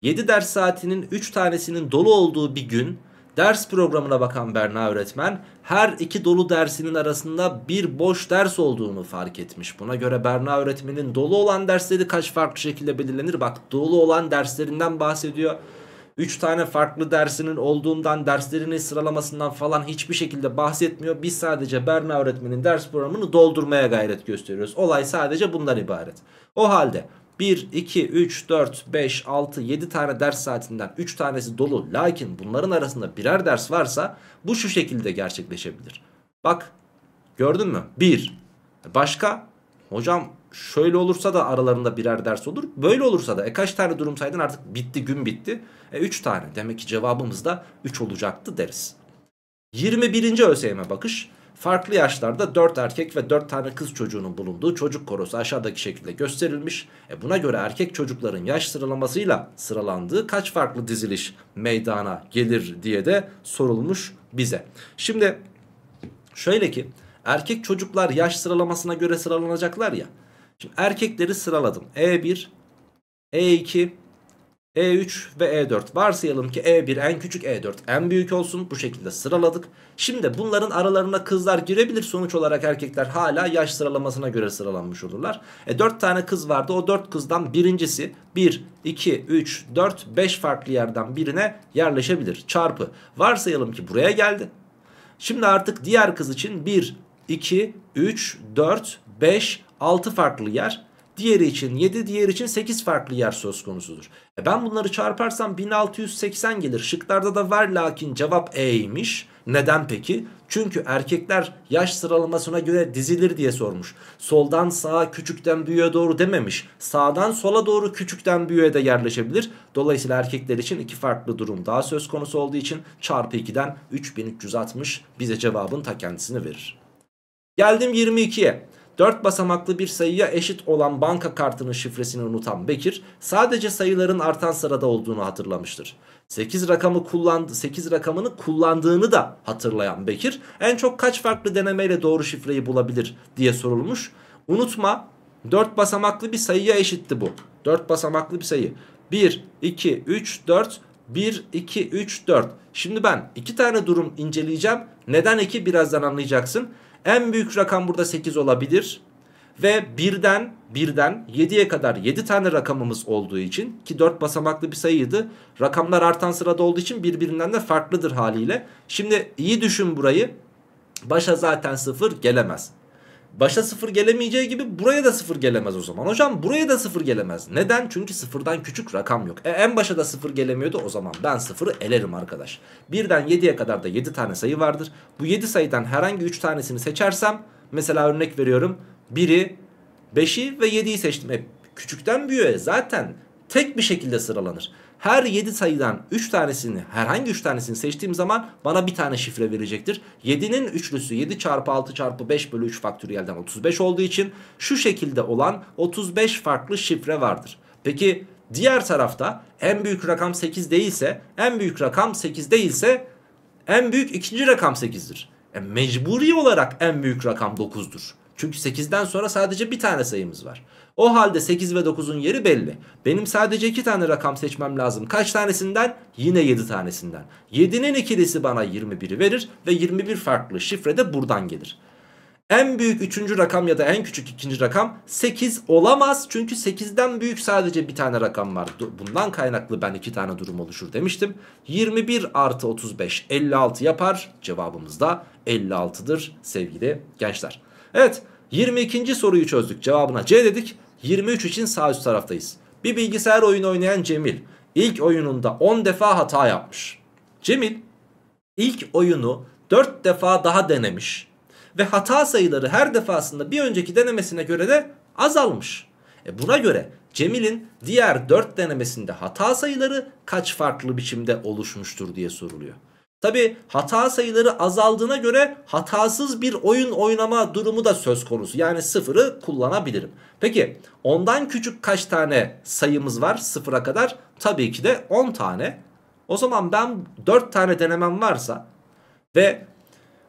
7 ders saatinin 3 tanesinin dolu olduğu bir gün Ders programına bakan Berna öğretmen her iki dolu dersinin arasında bir boş ders olduğunu fark etmiş. Buna göre Berna öğretmenin dolu olan dersleri kaç farklı şekilde belirlenir? Bak dolu olan derslerinden bahsediyor. Üç tane farklı dersinin olduğundan derslerini sıralamasından falan hiçbir şekilde bahsetmiyor. Biz sadece Berna öğretmenin ders programını doldurmaya gayret gösteriyoruz. Olay sadece bundan ibaret. O halde 1, 2, 3, 4, 5, 6, 7 tane ders saatinden 3 tanesi dolu. Lakin bunların arasında birer ders varsa bu şu şekilde gerçekleşebilir. Bak gördün mü? 1. Başka? Hocam şöyle olursa da aralarında birer ders olur. Böyle olursa da e kaç tane durum saydın artık bitti gün bitti. E 3 tane demek ki cevabımız da 3 olacaktı deriz. 21. ÖSYM bakış farklı yaşlarda 4 erkek ve 4 tane kız çocuğunun bulunduğu çocuk korosu aşağıdaki şekilde gösterilmiş. E buna göre erkek çocukların yaş sıralamasıyla sıralandığı kaç farklı diziliş meydana gelir diye de sorulmuş bize. Şimdi şöyle ki erkek çocuklar yaş sıralamasına göre sıralanacaklar ya. Şimdi erkekleri sıraladım. E1, E2, e3 ve E4 varsayalım ki E1 en küçük E4 en büyük olsun bu şekilde sıraladık. Şimdi bunların aralarına kızlar girebilir sonuç olarak erkekler hala yaş sıralamasına göre sıralanmış olurlar. E 4 tane kız vardı o 4 kızdan birincisi 1, 2, 3, 4, 5 farklı yerden birine yerleşebilir çarpı. Varsayalım ki buraya geldi. Şimdi artık diğer kız için 1, 2, 3, 4, 5, 6 farklı yer Diğeri için 7, diğer için 8 farklı yer söz konusudur. E ben bunları çarparsam 1680 gelir. Şıklarda da var lakin cevap E'ymiş. Neden peki? Çünkü erkekler yaş sıralamasına göre dizilir diye sormuş. Soldan sağa küçükten büyüğe doğru dememiş. Sağdan sola doğru küçükten büyüğe de yerleşebilir. Dolayısıyla erkekler için iki farklı durum daha söz konusu olduğu için çarpı 2'den 3360 bize cevabın ta kendisini verir. Geldim 22'ye. 4 basamaklı bir sayıya eşit olan banka kartının şifresini unutan Bekir sadece sayıların artan sırada olduğunu hatırlamıştır. 8 rakamı kullandı 8 rakamını kullandığını da hatırlayan Bekir en çok kaç farklı denemeyle doğru şifreyi bulabilir diye sorulmuş. Unutma 4 basamaklı bir sayıya eşitti bu. 4 basamaklı bir sayı. 1 2 3 4 1 2 3 4. Şimdi ben iki tane durum inceleyeceğim. Neden iki birazdan anlayacaksın. En büyük rakam burada 8 olabilir. Ve 1'den 1'den 7'ye kadar 7 tane rakamımız olduğu için ki 4 basamaklı bir sayıydı. Rakamlar artan sırada olduğu için birbirinden de farklıdır haliyle. Şimdi iyi düşün burayı. Başa zaten 0 gelemez başa sıfır gelemeyeceği gibi buraya da sıfır gelemez o zaman. Hocam buraya da sıfır gelemez. Neden? Çünkü sıfırdan küçük rakam yok. E, en başa da sıfır gelemiyordu o zaman ben sıfırı elerim arkadaş. Birden yediye kadar da yedi tane sayı vardır. Bu yedi sayıdan herhangi üç tanesini seçersem mesela örnek veriyorum biri beşi ve yediyi seçtim. E, küçükten büyüğe zaten tek bir şekilde sıralanır. Her 7 sayıdan 3 tanesini herhangi 3 tanesini seçtiğim zaman bana bir tane şifre verecektir. 7'nin üçlüsü 7 çarpı 6 çarpı 5 bölü 3 faktöriyelden 35 olduğu için şu şekilde olan 35 farklı şifre vardır. Peki diğer tarafta en büyük rakam 8 değilse en büyük rakam 8 değilse en büyük ikinci rakam 8'dir. E, mecburi olarak en büyük rakam 9'dur. Çünkü 8'den sonra sadece bir tane sayımız var. O halde 8 ve 9'un yeri belli. Benim sadece 2 tane rakam seçmem lazım. Kaç tanesinden? Yine 7 tanesinden. 7'nin ikilisi bana 21'i verir ve 21 farklı şifre de buradan gelir. En büyük üçüncü rakam ya da en küçük ikinci rakam 8 olamaz. Çünkü 8'den büyük sadece bir tane rakam var. Bundan kaynaklı ben iki tane durum oluşur demiştim. 21 artı 35 56 yapar. Cevabımız da 56'dır sevgili gençler. Evet 22. soruyu çözdük. Cevabına C dedik. 23 için sağ üst taraftayız. Bir bilgisayar oyunu oynayan Cemil ilk oyununda 10 defa hata yapmış. Cemil ilk oyunu 4 defa daha denemiş ve hata sayıları her defasında bir önceki denemesine göre de azalmış. E buna göre Cemil'in diğer 4 denemesinde hata sayıları kaç farklı biçimde oluşmuştur diye soruluyor. Tabi hata sayıları azaldığına göre hatasız bir oyun oynama durumu da söz konusu. Yani sıfırı kullanabilirim. Peki ondan küçük kaç tane sayımız var sıfıra kadar? Tabii ki de 10 tane. O zaman ben 4 tane denemem varsa ve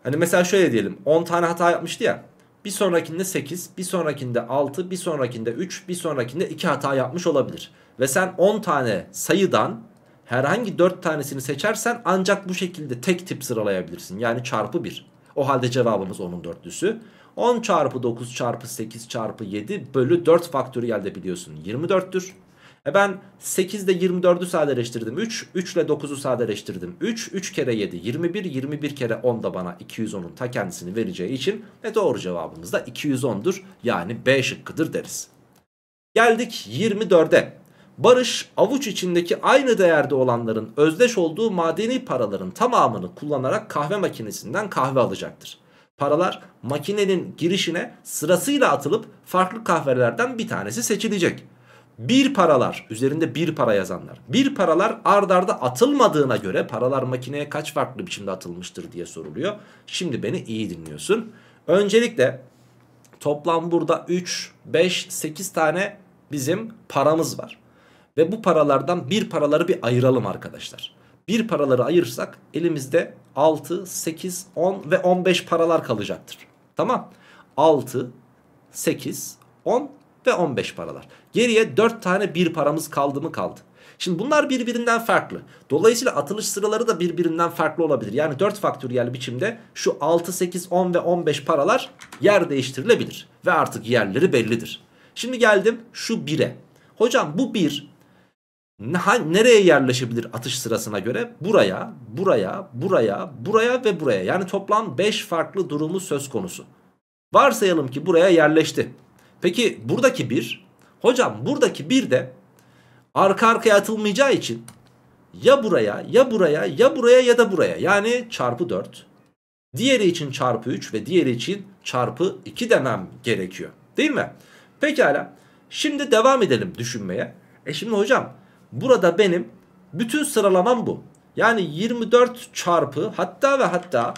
hani mesela şöyle diyelim 10 tane hata yapmıştı ya. Bir sonrakinde 8, bir sonrakinde 6, bir sonrakinde 3, bir sonrakinde 2 hata yapmış olabilir. Ve sen 10 tane sayıdan herhangi 4 tanesini seçersen ancak bu şekilde tek tip sıralayabilirsin. Yani çarpı 1. O halde cevabımız 10'un dörtlüsü. 10 çarpı 9 çarpı 8 çarpı 7 bölü 4 geldi biliyorsun 24'tür. E ben 8 ile 24'ü sadeleştirdim 3, 3 ile 9'u sadeleştirdim 3, 3 kere 7 21, 21 kere 10 da bana 210'un ta kendisini vereceği için ve doğru cevabımız da 210'dur yani B şıkkıdır deriz. Geldik 24'e. Barış avuç içindeki aynı değerde olanların özdeş olduğu madeni paraların tamamını kullanarak kahve makinesinden kahve alacaktır. Paralar makinenin girişine sırasıyla atılıp farklı kahvelerden bir tanesi seçilecek. Bir paralar üzerinde bir para yazanlar. Bir paralar ardarda atılmadığına göre paralar makineye kaç farklı biçimde atılmıştır diye soruluyor. Şimdi beni iyi dinliyorsun. Öncelikle toplam burada 3, 5, 8 tane bizim paramız var. Ve bu paralardan bir paraları bir ayıralım arkadaşlar. Bir paraları ayırırsak elimizde 6, 8, 10 ve 15 paralar kalacaktır. Tamam. 6, 8, 10 ve 15 paralar. Geriye 4 tane bir paramız kaldı mı kaldı. Şimdi bunlar birbirinden farklı. Dolayısıyla atılış sıraları da birbirinden farklı olabilir. Yani 4 faktöriyel biçimde şu 6, 8, 10 ve 15 paralar yer değiştirilebilir. Ve artık yerleri bellidir. Şimdi geldim şu 1'e. Hocam bu 1 nereye yerleşebilir atış sırasına göre? Buraya, buraya, buraya, buraya ve buraya. Yani toplam 5 farklı durumu söz konusu. Varsayalım ki buraya yerleşti. Peki buradaki 1, hocam buradaki 1 de arka arkaya atılmayacağı için ya buraya, ya buraya, ya buraya ya da buraya. Yani çarpı 4. Diğeri için çarpı 3 ve diğeri için çarpı 2 demem gerekiyor. Değil mi? Pekala. Şimdi devam edelim düşünmeye. E şimdi hocam Burada benim bütün sıralamam bu. Yani 24 çarpı hatta ve hatta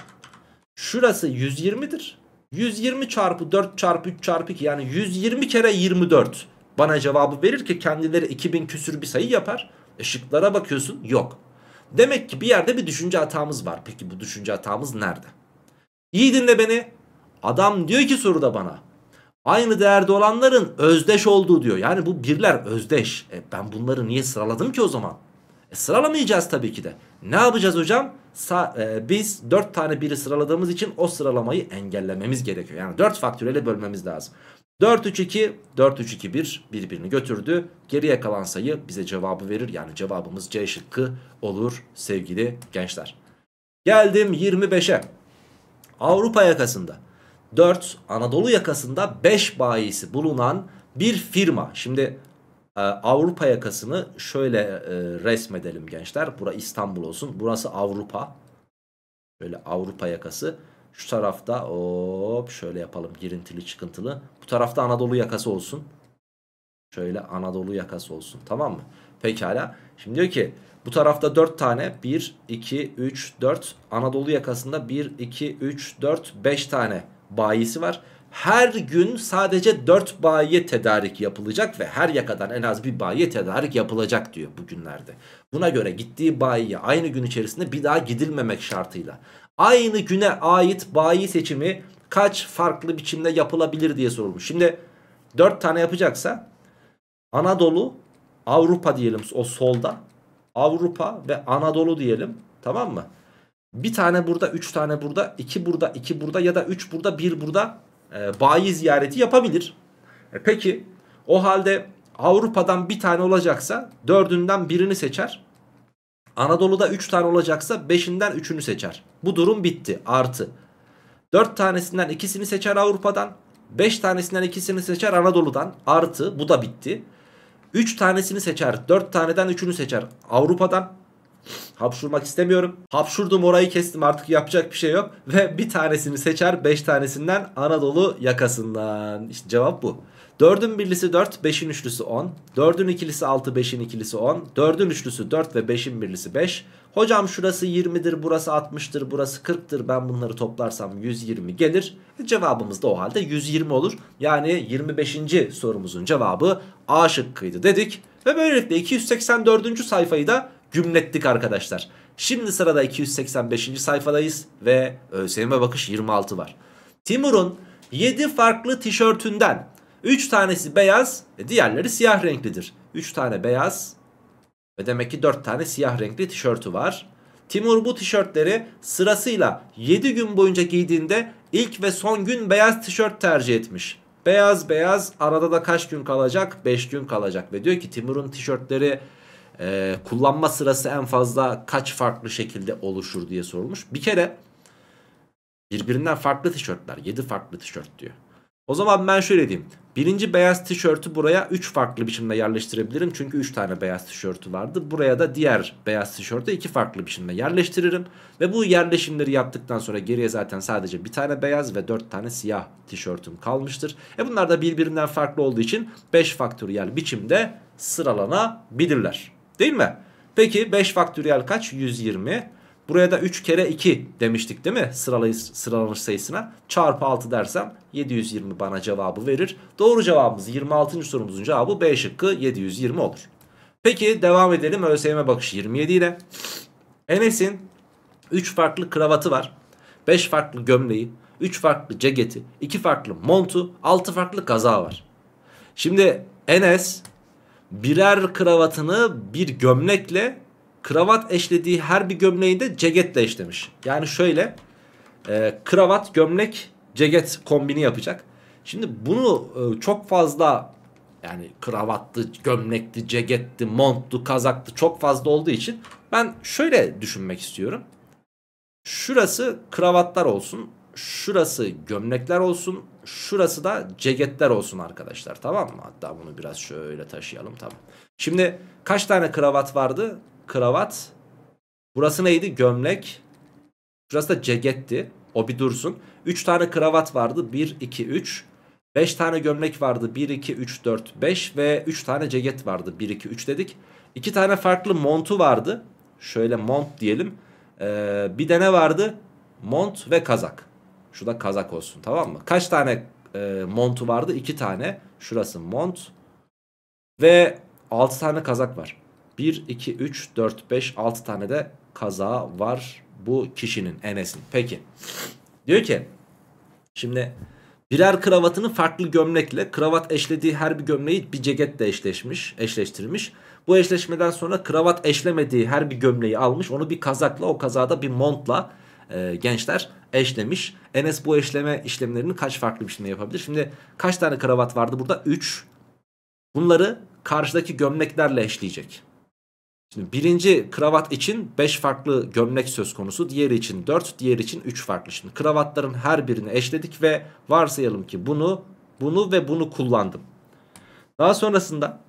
şurası 120'dir. 120 çarpı 4 çarpı 3 çarpı 2 yani 120 kere 24 bana cevabı verir ki kendileri 2000 küsür bir sayı yapar. Işıklara bakıyorsun yok. Demek ki bir yerde bir düşünce hatamız var. Peki bu düşünce hatamız nerede? İyi dinle beni. Adam diyor ki soruda bana Aynı değerde olanların özdeş olduğu diyor. Yani bu birler özdeş. E ben bunları niye sıraladım ki o zaman? E sıralamayacağız tabii ki de. Ne yapacağız hocam? Sa e, biz 4 tane biri sıraladığımız için o sıralamayı engellememiz gerekiyor. Yani 4 faktöriyle bölmemiz lazım. 4-3-2, 4-3-2-1 birbirini götürdü. Geriye kalan sayı bize cevabı verir. Yani cevabımız C şıkkı olur sevgili gençler. Geldim 25'e. Avrupa yakasında. 4 Anadolu yakasında 5 bayisi bulunan bir firma. Şimdi e, Avrupa yakasını şöyle e, resmedelim gençler. Bura İstanbul olsun. Burası Avrupa. Böyle Avrupa yakası. Şu tarafta hop şöyle yapalım girintili çıkıntılı. Bu tarafta Anadolu yakası olsun. Şöyle Anadolu yakası olsun tamam mı? Pekala. Şimdi diyor ki bu tarafta 4 tane 1, 2, 3, 4 Anadolu yakasında 1, 2, 3, 4, 5 tane bayisi var. Her gün sadece 4 bayiye tedarik yapılacak ve her yakadan en az bir bayiye tedarik yapılacak diyor bugünlerde. Buna göre gittiği bayiye aynı gün içerisinde bir daha gidilmemek şartıyla. Aynı güne ait bayi seçimi kaç farklı biçimde yapılabilir diye sorulmuş. Şimdi 4 tane yapacaksa Anadolu, Avrupa diyelim o solda. Avrupa ve Anadolu diyelim tamam mı? Bir tane burada, üç tane burada, iki burada, iki burada ya da üç burada, bir burada e, bayi ziyareti yapabilir. E, peki o halde Avrupa'dan bir tane olacaksa dördünden birini seçer. Anadolu'da üç tane olacaksa beşinden üçünü seçer. Bu durum bitti. Artı. dört tanesinden ikisini seçer Avrupa'dan. beş tanesinden ikisini seçer Anadolu'dan. Artı. Bu da bitti. Üç tanesini seçer. dört taneden üçünü seçer Avrupa'dan. Hapşurmak istemiyorum. Hapşurdum orayı kestim artık yapacak bir şey yok. Ve bir tanesini seçer 5 tanesinden Anadolu yakasından. İşte cevap bu. 4'ün birlisi 4, 5'in üçlüsü 10. 4'ün ikilisi 6, 5'in ikilisi 10. 4'ün üçlüsü 4 ve 5'in birlisi 5. Hocam şurası 20'dir, burası 60'tır, burası 40'tır. Ben bunları toplarsam 120 gelir. E, cevabımız da o halde 120 olur. Yani 25. sorumuzun cevabı A şıkkıydı dedik. Ve böylelikle 284. sayfayı da gümlettik arkadaşlar. Şimdi sırada 285. sayfadayız ve ÖSYM bakış 26 var. Timur'un 7 farklı tişörtünden 3 tanesi beyaz, diğerleri siyah renklidir. 3 tane beyaz ve demek ki 4 tane siyah renkli tişörtü var. Timur bu tişörtleri sırasıyla 7 gün boyunca giydiğinde ilk ve son gün beyaz tişört tercih etmiş. Beyaz beyaz arada da kaç gün kalacak? 5 gün kalacak ve diyor ki Timur'un tişörtleri e, kullanma sırası en fazla kaç farklı şekilde oluşur diye sorulmuş. Bir kere birbirinden farklı tişörtler 7 farklı tişört diyor. O zaman ben şöyle diyeyim. Birinci beyaz tişörtü buraya 3 farklı biçimde yerleştirebilirim. Çünkü 3 tane beyaz tişörtü vardı. Buraya da diğer beyaz tişörtü 2 farklı biçimde yerleştiririm. Ve bu yerleşimleri yaptıktan sonra geriye zaten sadece bir tane beyaz ve 4 tane siyah tişörtüm kalmıştır. E bunlar da birbirinden farklı olduğu için 5 faktöriyel biçimde sıralanabilirler. Değil mi? Peki 5 faktöriyel kaç? 120. Buraya da 3 kere 2 demiştik değil mi? Sıralayış, sıralanış sayısına. Çarpı 6 dersem 720 bana cevabı verir. Doğru cevabımız 26. sorumuzun cevabı B şıkkı 720 olur. Peki devam edelim ÖSYM bakışı 27 ile. Enes'in 3 farklı kravatı var. 5 farklı gömleği, 3 farklı ceketi, 2 farklı montu, 6 farklı kaza var. Şimdi Enes birer kravatını bir gömlekle kravat eşlediği her bir gömleği de ceketle eşlemiş. Yani şöyle e, kravat gömlek ceket kombini yapacak. Şimdi bunu e, çok fazla yani kravattı, gömlekti, ceketti, monttu, kazaktı çok fazla olduğu için ben şöyle düşünmek istiyorum. Şurası kravatlar olsun, şurası gömlekler olsun, Şurası da ceketler olsun arkadaşlar tamam mı? Hatta bunu biraz şöyle taşıyalım tamam. Şimdi kaç tane kravat vardı? Kravat. Burası neydi? Gömlek. Şurası da ceketti O bir dursun. 3 tane kravat vardı. 1, 2, 3. 5 tane gömlek vardı. 1, 2, 3, 4, 5. Ve 3 tane ceket vardı. 1, 2, 3 dedik. 2 tane farklı montu vardı. Şöyle mont diyelim. Ee, bir de ne vardı? Mont ve kazak. Şu da kazak olsun tamam mı? Kaç tane e, montu vardı? İki tane. Şurası mont. Ve altı tane kazak var. Bir iki üç dört beş altı tane de kazağı var bu kişinin Enes'in. Peki. Diyor ki şimdi birer kravatını farklı gömlekle kravat eşlediği her bir gömleği bir ceketle eşleşmiş, eşleştirmiş. Bu eşleşmeden sonra kravat eşlemediği her bir gömleği almış. Onu bir kazakla o kazada bir montla e, gençler eşlemiş. Enes bu eşleme işlemlerini kaç farklı biçimde yapabilir? Şimdi kaç tane kravat vardı burada? 3. Bunları karşıdaki gömleklerle eşleyecek. Şimdi birinci kravat için 5 farklı gömlek söz konusu. Diğeri için 4, diğeri için 3 farklı. Şimdi kravatların her birini eşledik ve varsayalım ki bunu, bunu ve bunu kullandım. Daha sonrasında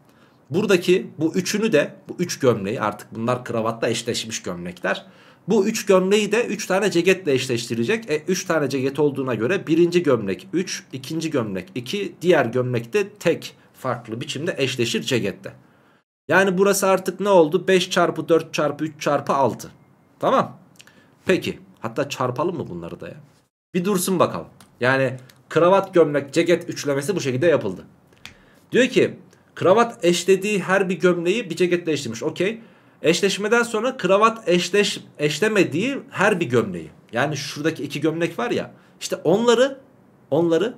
buradaki bu üçünü de bu üç gömleği artık bunlar kravatta eşleşmiş gömlekler. Bu üç gömleği de üç tane ceketle eşleştirecek. E üç tane ceket olduğuna göre birinci gömlek üç, ikinci gömlek iki, diğer gömlek de tek farklı biçimde eşleşir cekette. Yani burası artık ne oldu? 5 çarpı 4 çarpı 3 çarpı 6. Tamam. Peki. Hatta çarpalım mı bunları da ya? Bir dursun bakalım. Yani kravat gömlek ceket üçlemesi bu şekilde yapıldı. Diyor ki kravat eşlediği her bir gömleği bir ceketle eşlemiş. Okey. Eşleşmeden sonra kravat eşleş, eşlemediği her bir gömleği. Yani şuradaki iki gömlek var ya. İşte onları onları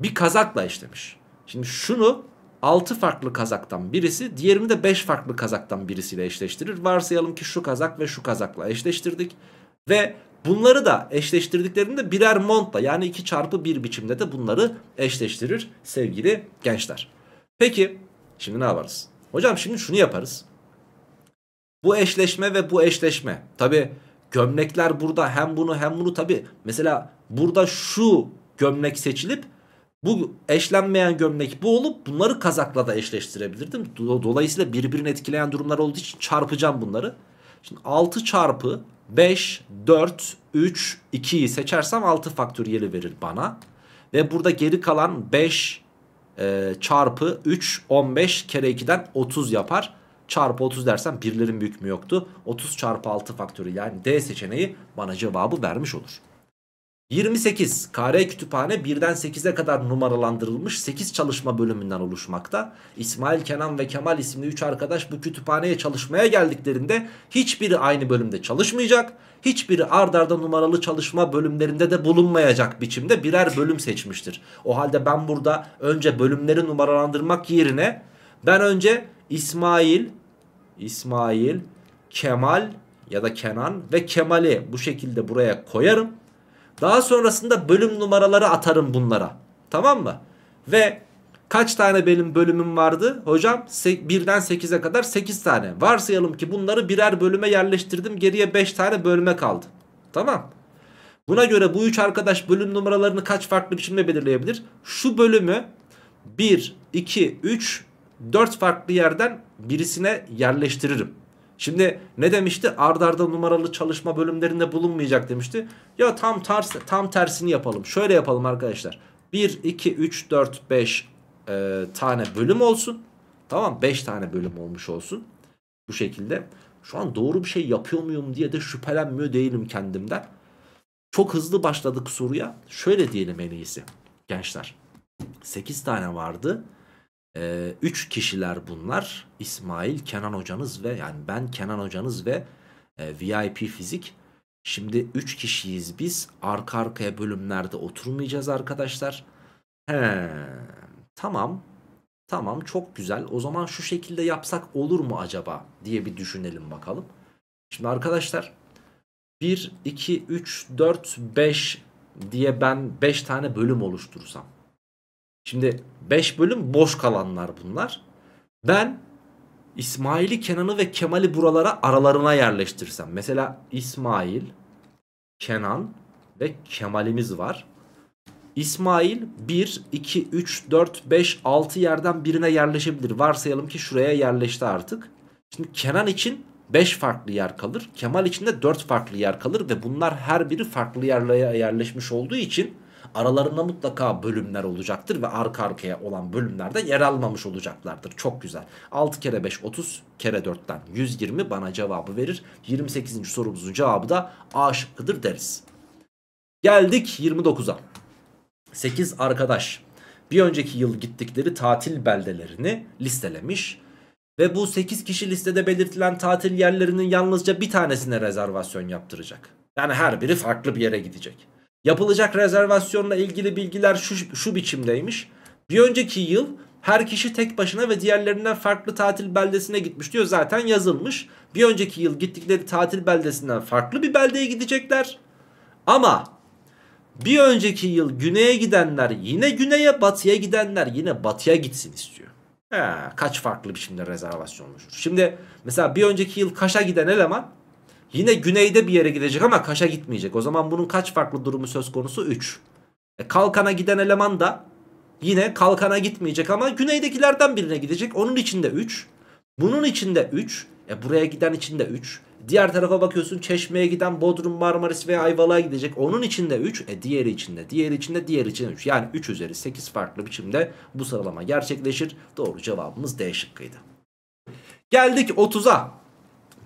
bir kazakla eşlemiş. Şimdi şunu 6 farklı kazaktan birisi diğerini de 5 farklı kazaktan birisiyle eşleştirir. Varsayalım ki şu kazak ve şu kazakla eşleştirdik. Ve bunları da eşleştirdiklerinde birer montla yani 2 çarpı 1 biçimde de bunları eşleştirir sevgili gençler. Peki şimdi ne yaparız? Hocam şimdi şunu yaparız. Bu eşleşme ve bu eşleşme. Tabi gömlekler burada hem bunu hem bunu tabi. Mesela burada şu gömlek seçilip bu eşlenmeyen gömlek bu olup bunları kazakla da eşleştirebilirdim. Dolayısıyla birbirini etkileyen durumlar olduğu için çarpacağım bunları. Şimdi 6 çarpı 5, 4, 3, 2'yi seçersem 6 faktöriyeli verir bana. Ve burada geri kalan 5 e, çarpı 3, 15 kere 2'den 30 yapar. Çarpı 30 dersen birlerin büyük mü yoktu? 30 çarpı 6 faktörü yani D seçeneği bana cevabı vermiş olur. 28 kare kütüphane 1'den 8'e kadar numaralandırılmış 8 çalışma bölümünden oluşmakta. İsmail, Kenan ve Kemal isimli 3 arkadaş bu kütüphaneye çalışmaya geldiklerinde hiçbiri aynı bölümde çalışmayacak. Hiçbiri ard arda numaralı çalışma bölümlerinde de bulunmayacak biçimde birer bölüm seçmiştir. O halde ben burada önce bölümleri numaralandırmak yerine ben önce İsmail, İsmail, Kemal ya da Kenan ve Kemal'i bu şekilde buraya koyarım. Daha sonrasında bölüm numaraları atarım bunlara. Tamam mı? Ve kaç tane benim bölümüm vardı? Hocam 1'den 8'e kadar 8 tane. Varsayalım ki bunları birer bölüme yerleştirdim. Geriye 5 tane bölüme kaldı. Tamam. Buna göre bu üç arkadaş bölüm numaralarını kaç farklı biçimde belirleyebilir? Şu bölümü 1, 2, 3, 4 farklı yerden birisine yerleştiririm. Şimdi ne demişti? Ardarda arda numaralı çalışma bölümlerinde bulunmayacak demişti. Ya tam ters tam tersini yapalım. Şöyle yapalım arkadaşlar. 1 2 3 4 5 e, tane bölüm olsun. Tamam 5 tane bölüm olmuş olsun. Bu şekilde. Şu an doğru bir şey yapıyor muyum diye de şüphelenmiyor değilim kendimden. Çok hızlı başladık soruya. Şöyle diyelim en iyisi. Gençler. 8 tane vardı. Ee, üç kişiler bunlar. İsmail, Kenan hocanız ve yani ben Kenan hocanız ve e, VIP fizik. Şimdi üç kişiyiz biz. Arka arkaya bölümlerde oturmayacağız arkadaşlar. He, tamam. Tamam çok güzel. O zaman şu şekilde yapsak olur mu acaba diye bir düşünelim bakalım. Şimdi arkadaşlar 1, 2, 3, 4, 5 diye ben 5 tane bölüm oluşturursam. Şimdi 5 bölüm boş kalanlar bunlar. Ben İsmail'i, Kenan'ı ve Kemal'i buralara aralarına yerleştirsem. Mesela İsmail, Kenan ve Kemal'imiz var. İsmail 1, 2, 3, 4, 5, 6 yerden birine yerleşebilir. Varsayalım ki şuraya yerleşti artık. Şimdi Kenan için 5 farklı yer kalır. Kemal için de 4 farklı yer kalır ve bunlar her biri farklı yerlere yerleşmiş olduğu için aralarında mutlaka bölümler olacaktır ve arka arkaya olan bölümlerde yer almamış olacaklardır. Çok güzel. 6 kere 5 30 kere 4'ten 120 bana cevabı verir. 28. sorumuzun cevabı da A şıkkıdır deriz. Geldik 29'a. 8 arkadaş bir önceki yıl gittikleri tatil beldelerini listelemiş. Ve bu 8 kişi listede belirtilen tatil yerlerinin yalnızca bir tanesine rezervasyon yaptıracak. Yani her biri farklı bir yere gidecek. Yapılacak rezervasyonla ilgili bilgiler şu, şu biçimdeymiş. Bir önceki yıl her kişi tek başına ve diğerlerinden farklı tatil beldesine gitmiş diyor zaten yazılmış. Bir önceki yıl gittikleri tatil beldesinden farklı bir beldeye gidecekler. Ama bir önceki yıl güneye gidenler yine güneye batıya gidenler yine batıya gitsin istiyor. He, kaç farklı biçimde rezervasyon oluşur. Şimdi mesela bir önceki yıl Kaş'a giden eleman Yine güneyde bir yere gidecek ama Kaş'a gitmeyecek. O zaman bunun kaç farklı durumu söz konusu? 3. E, kalkana giden eleman da yine kalkana gitmeyecek ama güneydekilerden birine gidecek. Onun içinde 3. Bunun içinde 3. E, buraya giden içinde 3. Diğer tarafa bakıyorsun Çeşme'ye giden Bodrum, Marmaris veya Ayvalık'a gidecek. Onun içinde 3. E diğeri içinde, diğeri içinde, diğer içinde 3. Yani 3 üzeri 8 farklı biçimde bu sıralama gerçekleşir. Doğru cevabımız D şıkkıydı. Geldik 30'a.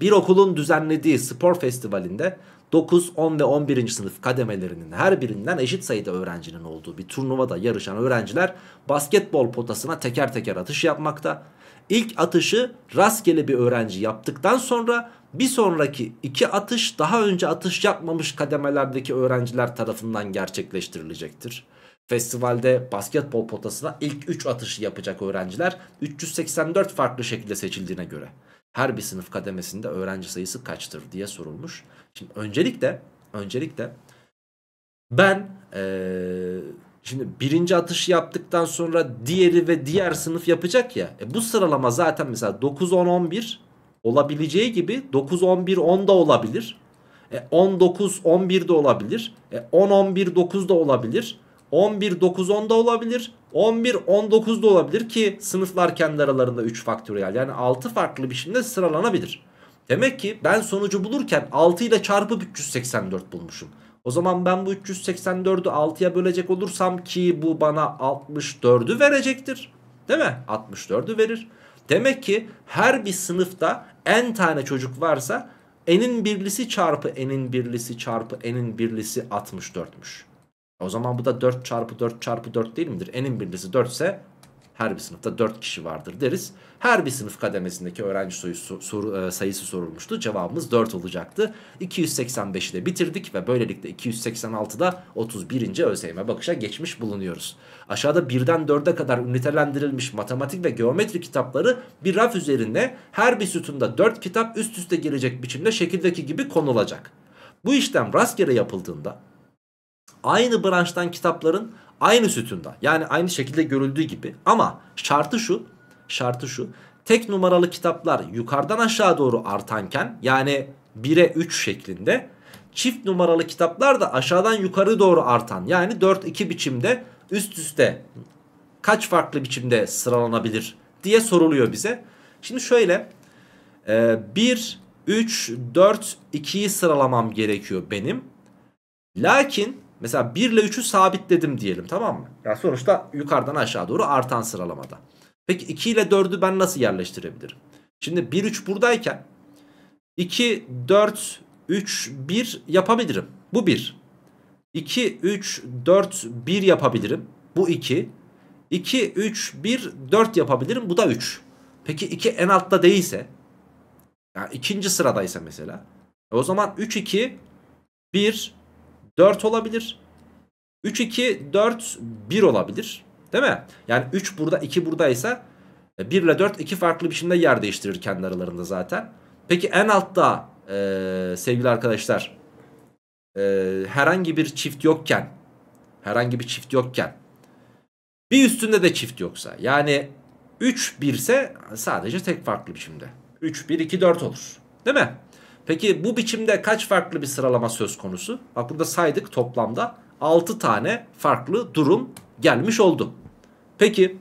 Bir okulun düzenlediği spor festivalinde 9, 10 ve 11. sınıf kademelerinin her birinden eşit sayıda öğrencinin olduğu bir turnuvada yarışan öğrenciler basketbol potasına teker teker atış yapmakta. İlk atışı rastgele bir öğrenci yaptıktan sonra bir sonraki iki atış daha önce atış yapmamış kademelerdeki öğrenciler tarafından gerçekleştirilecektir. Festivalde basketbol potasına ilk 3 atışı yapacak öğrenciler 384 farklı şekilde seçildiğine göre her bir sınıf kademesinde öğrenci sayısı kaçtır diye sorulmuş. Şimdi öncelikle öncelikle ben ee, şimdi birinci atışı yaptıktan sonra diğeri ve diğer sınıf yapacak ya. E bu sıralama zaten mesela 9 10 11 olabileceği gibi 9 11 10 da olabilir. E 19 11 de olabilir. E 10 11 9 da olabilir. 11 9 10 da olabilir. 11 19 da olabilir ki sınıflar kendi aralarında 3 faktöriyel. Yani 6 farklı biçimde sıralanabilir. Demek ki ben sonucu bulurken 6 ile çarpıp 384 bulmuşum. O zaman ben bu 384'ü 6'ya bölecek olursam ki bu bana 64'ü verecektir. Değil mi? 64'ü verir. Demek ki her bir sınıfta n tane çocuk varsa n'in birlisi çarpı n'in birlisi çarpı n'in birlisi 64'müş. E, o zaman bu da 4 çarpı 4 çarpı 4 değil midir? N'in birlisi 4 ise her bir sınıfta 4 kişi vardır deriz. Her bir sınıf kademesindeki öğrenci sayısı, soru, e, sayısı sorulmuştu. Cevabımız 4 olacaktı. 285'i de bitirdik ve böylelikle 286'da 31. ÖSYM bakışa geçmiş bulunuyoruz. Aşağıda 1'den 4'e kadar ünitelendirilmiş matematik ve geometri kitapları bir raf üzerinde her bir sütunda 4 kitap üst üste gelecek biçimde şekildeki gibi konulacak. Bu işlem rastgele yapıldığında aynı branştan kitapların aynı sütunda yani aynı şekilde görüldüğü gibi ama şartı şu şartı şu tek numaralı kitaplar yukarıdan aşağı doğru artanken yani 1'e 3 şeklinde çift numaralı kitaplar da aşağıdan yukarı doğru artan yani 4-2 biçimde üst üste kaç farklı biçimde sıralanabilir diye soruluyor bize. Şimdi şöyle 1, 3, 4, 2'yi sıralamam gerekiyor benim. Lakin Mesela 1 ile 3'ü sabitledim diyelim tamam mı? Ya sonuçta yukarıdan aşağı doğru artan sıralamada. Peki 2 ile 4'ü ben nasıl yerleştirebilirim? Şimdi 1 3 buradayken 2 4 3 1 yapabilirim. Bu 1. 2 3 4 1 yapabilirim. Bu 2. 2 3 1 4 yapabilirim. Bu da 3. Peki 2 en altta değilse yani ikinci sıradaysa mesela. E o zaman 3 2 1 4 olabilir. 3, 2, 4, 1 olabilir. Değil mi? Yani 3 burada, 2 buradaysa 1 e, ile 4 iki farklı biçimde yer değiştirir kendi aralarında zaten. Peki en altta e, sevgili arkadaşlar e, herhangi bir çift yokken herhangi bir çift yokken bir üstünde de çift yoksa yani 3 1 ise sadece tek farklı biçimde. 3 1 2 4 olur. Değil mi? Peki bu biçimde kaç farklı bir sıralama söz konusu? Bak burada saydık toplamda 6 tane farklı durum gelmiş oldu. Peki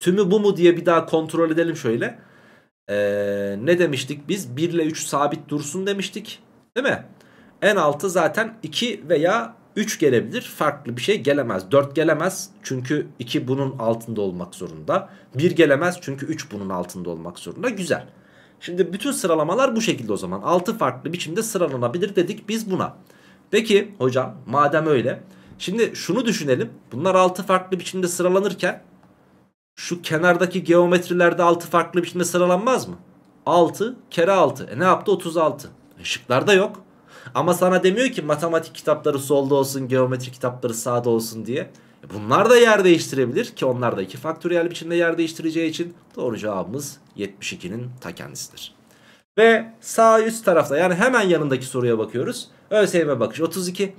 tümü bu mu diye bir daha kontrol edelim şöyle. Ee, ne demiştik biz? 1 ile 3 sabit dursun demiştik. Değil mi? En altı zaten 2 veya 3 gelebilir. Farklı bir şey gelemez. 4 gelemez çünkü 2 bunun altında olmak zorunda. 1 gelemez çünkü 3 bunun altında olmak zorunda. Güzel. Şimdi bütün sıralamalar bu şekilde o zaman. 6 farklı biçimde sıralanabilir dedik biz buna. Peki hocam madem öyle. Şimdi şunu düşünelim. Bunlar 6 farklı biçimde sıralanırken şu kenardaki geometrilerde 6 farklı biçimde sıralanmaz mı? 6 kere 6. E ne yaptı? 36. E yok. Ama sana demiyor ki matematik kitapları solda olsun, geometri kitapları sağda olsun diye. E, bunlar da yer değiştirebilir ki onlar da iki faktöriyel biçimde yer değiştireceği için doğru cevabımız 72'nin ta kendisidir. Ve sağ üst tarafta yani hemen yanındaki soruya bakıyoruz. ÖSYM bakış 32.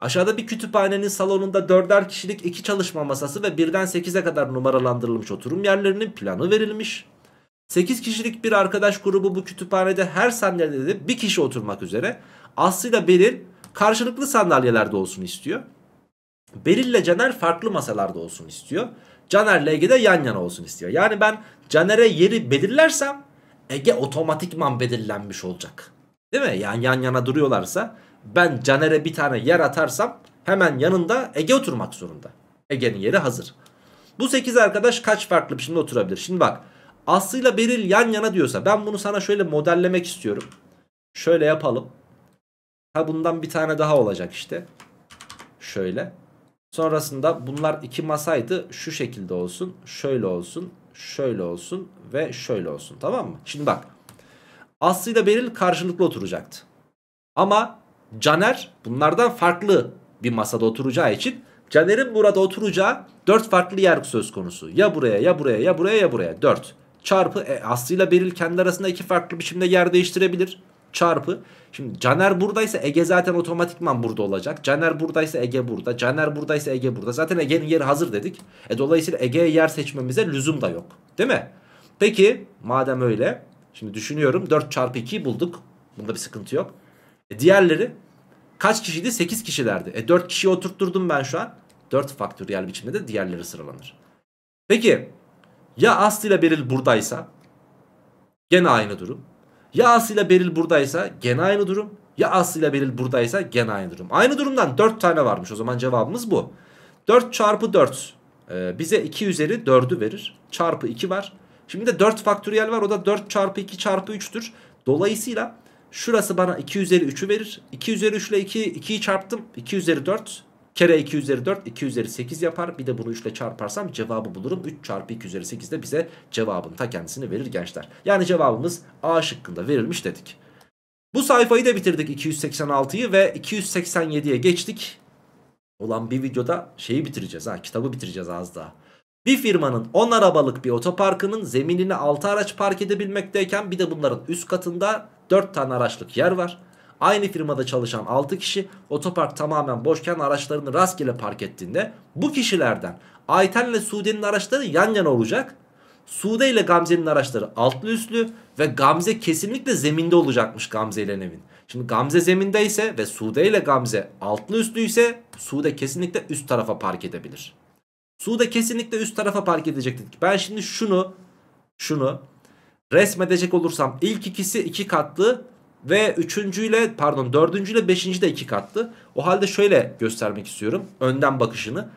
Aşağıda bir kütüphanenin salonunda 4'er kişilik iki çalışma masası ve 1'den 8'e kadar numaralandırılmış oturum yerlerinin planı verilmiş. 8 kişilik bir arkadaş grubu bu kütüphanede her sandalyede bir kişi oturmak üzere Aslı belir, karşılıklı sandalyelerde olsun istiyor. Beril'le Caner farklı masalarda olsun istiyor. Caner'le Ege de yan yana olsun istiyor. Yani ben Caner'e yeri belirlersem Ege otomatikman belirlenmiş olacak. Değil mi? Yani yan yana duruyorlarsa ben Caner'e bir tane yer atarsam hemen yanında Ege oturmak zorunda. Ege'nin yeri hazır. Bu 8 arkadaş kaç farklı biçimde oturabilir? Şimdi bak Aslı ile Beril yan yana diyorsa ben bunu sana şöyle modellemek istiyorum. Şöyle yapalım. Ha bundan bir tane daha olacak işte. Şöyle. Sonrasında bunlar iki masaydı. Şu şekilde olsun, şöyle olsun, şöyle olsun ve şöyle olsun. Tamam mı? Şimdi bak. Aslı ile Beril karşılıklı oturacaktı. Ama Caner bunlardan farklı bir masada oturacağı için Caner'in burada oturacağı dört farklı yer söz konusu. Ya buraya ya buraya ya buraya ya buraya Dört çarpı e, Aslı ile Beril kendi arasında iki farklı biçimde yer değiştirebilir çarpı. Şimdi Caner buradaysa Ege zaten otomatikman burada olacak. Caner buradaysa Ege burada. Caner buradaysa Ege burada. Zaten Ege'nin yeri hazır dedik. E dolayısıyla Ege'ye yer seçmemize lüzum da yok. Değil mi? Peki madem öyle. Şimdi düşünüyorum 4 çarpı 2'yi bulduk. Bunda bir sıkıntı yok. E diğerleri kaç kişiydi? 8 kişilerdi. E 4 kişiyi oturtturdum ben şu an. 4 faktöriyel biçimde de diğerleri sıralanır. Peki ya Aslı ile Beril buradaysa gene aynı durum. Ya As ile Beril buradaysa gene aynı durum. Ya As ile Beril buradaysa gene aynı durum. Aynı durumdan 4 tane varmış. O zaman cevabımız bu. 4 çarpı 4 e, bize 2 üzeri 4'ü verir. Çarpı 2 var. Şimdi de 4 faktöriyel var. O da 4 çarpı 2 çarpı 3'tür. Dolayısıyla şurası bana 2 üzeri 3'ü verir. 2 üzeri 3 ile 2, 2'yi çarptım. 2 üzeri 4. Kere 2 üzeri 4 2 üzeri 8 yapar. Bir de bunu 3 ile çarparsam cevabı bulurum. 3 çarpı 2 üzeri 8 de bize cevabın ta kendisini verir gençler. Yani cevabımız A şıkkında verilmiş dedik. Bu sayfayı da bitirdik 286'yı ve 287'ye geçtik. Olan bir videoda şeyi bitireceğiz ha kitabı bitireceğiz az daha. Bir firmanın 10 arabalık bir otoparkının zeminine 6 araç park edebilmekteyken bir de bunların üst katında 4 tane araçlık yer var aynı firmada çalışan 6 kişi otopark tamamen boşken araçlarını rastgele park ettiğinde bu kişilerden Ayten ile Sude'nin araçları yan yana olacak. Sude ile Gamze'nin araçları altlı üstlü ve Gamze kesinlikle zeminde olacakmış Gamze ile Nevin. Şimdi Gamze zeminde ise ve Sude ile Gamze altlı üstlü ise Sude kesinlikle üst tarafa park edebilir. Sude kesinlikle üst tarafa park edecek dedik. Ben şimdi şunu şunu resmedecek olursam ilk ikisi iki katlı ve üçüncüyle pardon dördüncüyle beşinci de iki katlı. O halde şöyle göstermek istiyorum önden bakışını.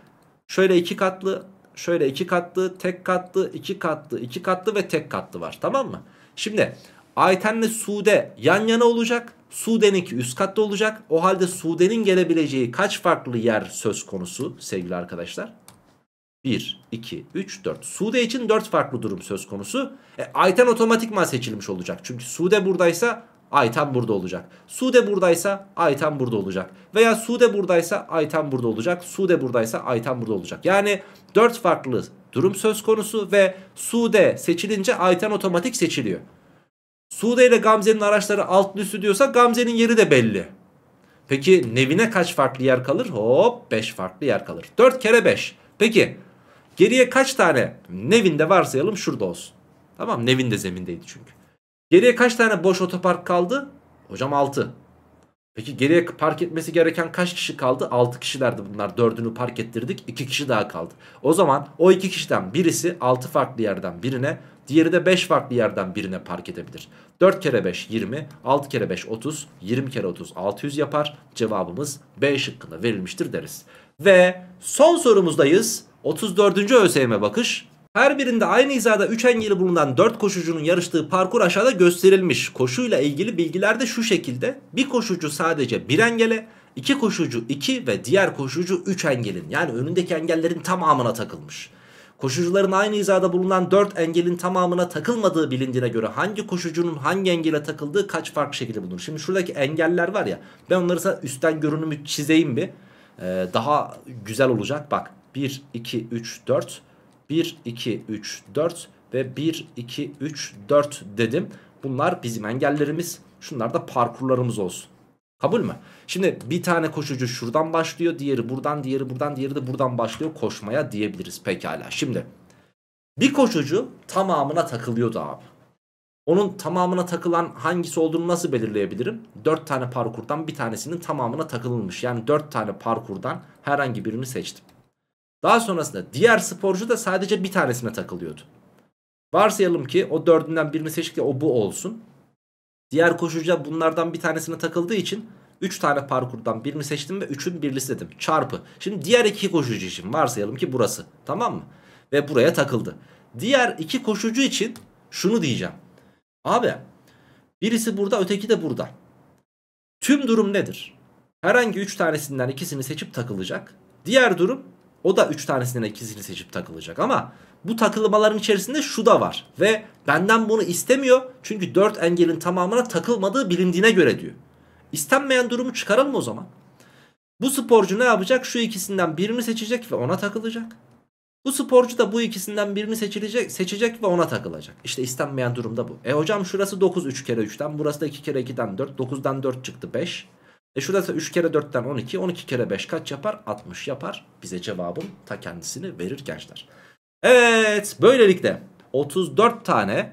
Şöyle iki katlı, şöyle iki katlı, tek katlı, iki katlı, iki katlı ve tek katlı var tamam mı? Şimdi Ayten'le Sude yan yana olacak. Sude'nin Sude'ninki üst katta olacak. O halde Sude'nin gelebileceği kaç farklı yer söz konusu sevgili arkadaşlar? 1, 2, 3, 4. Sude için 4 farklı durum söz konusu. E, Ayten otomatikman seçilmiş olacak. Çünkü Sude buradaysa Aytan burada olacak. Sude buradaysa Aytan burada olacak. Veya Sude buradaysa Aytan burada olacak. Sude buradaysa Aytan burada olacak. Yani 4 farklı durum söz konusu ve Sude seçilince Aytan otomatik seçiliyor. Sude ile Gamze'nin araçları alt üstü diyorsa Gamze'nin yeri de belli. Peki Nevin'e kaç farklı yer kalır? Hop 5 farklı yer kalır. 4 kere 5. Peki geriye kaç tane Nevin de varsayalım şurada olsun. Tamam Nevin de zemindeydi çünkü. Geriye kaç tane boş otopark kaldı? Hocam 6. Peki geriye park etmesi gereken kaç kişi kaldı? 6 kişilerdi bunlar. 4'ünü park ettirdik. 2 kişi daha kaldı. O zaman o 2 kişiden birisi 6 farklı yerden birine, diğeri de 5 farklı yerden birine park edebilir. 4 kere 5 20, 6 kere 5 30, 20 kere 30 600 yapar. Cevabımız B şıkkında verilmiştir deriz. Ve son sorumuzdayız. 34. ÖSYM bakış. Her birinde aynı hizada 3 engeli bulunan 4 koşucunun yarıştığı parkur aşağıda gösterilmiş. Koşuyla ilgili bilgiler de şu şekilde. Bir koşucu sadece bir engele, iki koşucu 2 ve diğer koşucu 3 engelin yani önündeki engellerin tamamına takılmış. Koşucuların aynı hizada bulunan 4 engelin tamamına takılmadığı bilindiğine göre hangi koşucunun hangi engele takıldığı kaç farklı şekilde bulunur. Şimdi şuradaki engeller var ya ben onları sana üstten görünümü çizeyim bir. Ee, daha güzel olacak bak 1, 2, 3, 4 1, 2, 3, 4 ve 1, 2, 3, 4 dedim. Bunlar bizim engellerimiz. Şunlar da parkurlarımız olsun. Kabul mü? Şimdi bir tane koşucu şuradan başlıyor. Diğeri buradan, diğeri buradan, diğeri de buradan başlıyor. Koşmaya diyebiliriz pekala. Şimdi bir koşucu tamamına takılıyordu abi. Onun tamamına takılan hangisi olduğunu nasıl belirleyebilirim? 4 tane parkurdan bir tanesinin tamamına takılmış. Yani 4 tane parkurdan herhangi birini seçtim. Daha sonrasında diğer sporcu da sadece bir tanesine takılıyordu. Varsayalım ki o dördünden birini seçtik ya o bu olsun. Diğer koşucuya bunlardan bir tanesine takıldığı için 3 tane parkurdan birini seçtim ve 3'ün birlisi dedim. Çarpı. Şimdi diğer iki koşucu için varsayalım ki burası. Tamam mı? Ve buraya takıldı. Diğer iki koşucu için şunu diyeceğim. Abi birisi burada öteki de burada. Tüm durum nedir? Herhangi 3 tanesinden ikisini seçip takılacak. Diğer durum o da 3 tanesinden ikisini seçip takılacak ama bu takılmaların içerisinde şu da var. Ve benden bunu istemiyor çünkü 4 engelin tamamına takılmadığı bilindiğine göre diyor. İstenmeyen durumu çıkaralım o zaman. Bu sporcu ne yapacak? Şu ikisinden birini seçecek ve ona takılacak. Bu sporcu da bu ikisinden birini seçilecek, seçecek ve ona takılacak. İşte istenmeyen durumda bu. E hocam şurası 9 3 kere 3'ten burası da 2 kere 2'den 4 9'dan 4 çıktı 5. E şurada 3 kere 4'ten 12. 12 kere 5 kaç yapar? 60 yapar. Bize cevabın ta kendisini verir gençler. Evet böylelikle 34 tane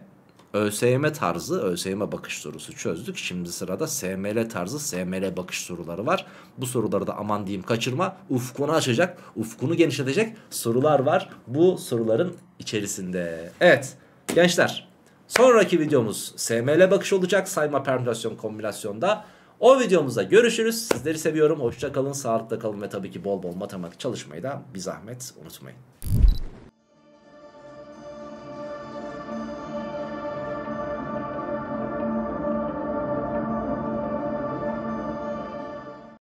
ÖSYM tarzı ÖSYM bakış sorusu çözdük. Şimdi sırada SML tarzı SML bakış soruları var. Bu soruları da aman diyeyim kaçırma. Ufkunu açacak, ufkunu genişletecek sorular var bu soruların içerisinde. Evet gençler sonraki videomuz SML bakış olacak. Sayma permütasyon kombinasyonda. O videomuzda görüşürüz. Sizleri seviyorum. Hoşça kalın, sağlıkla kalın ve tabii ki bol bol matematik çalışmayı da bir zahmet unutmayın.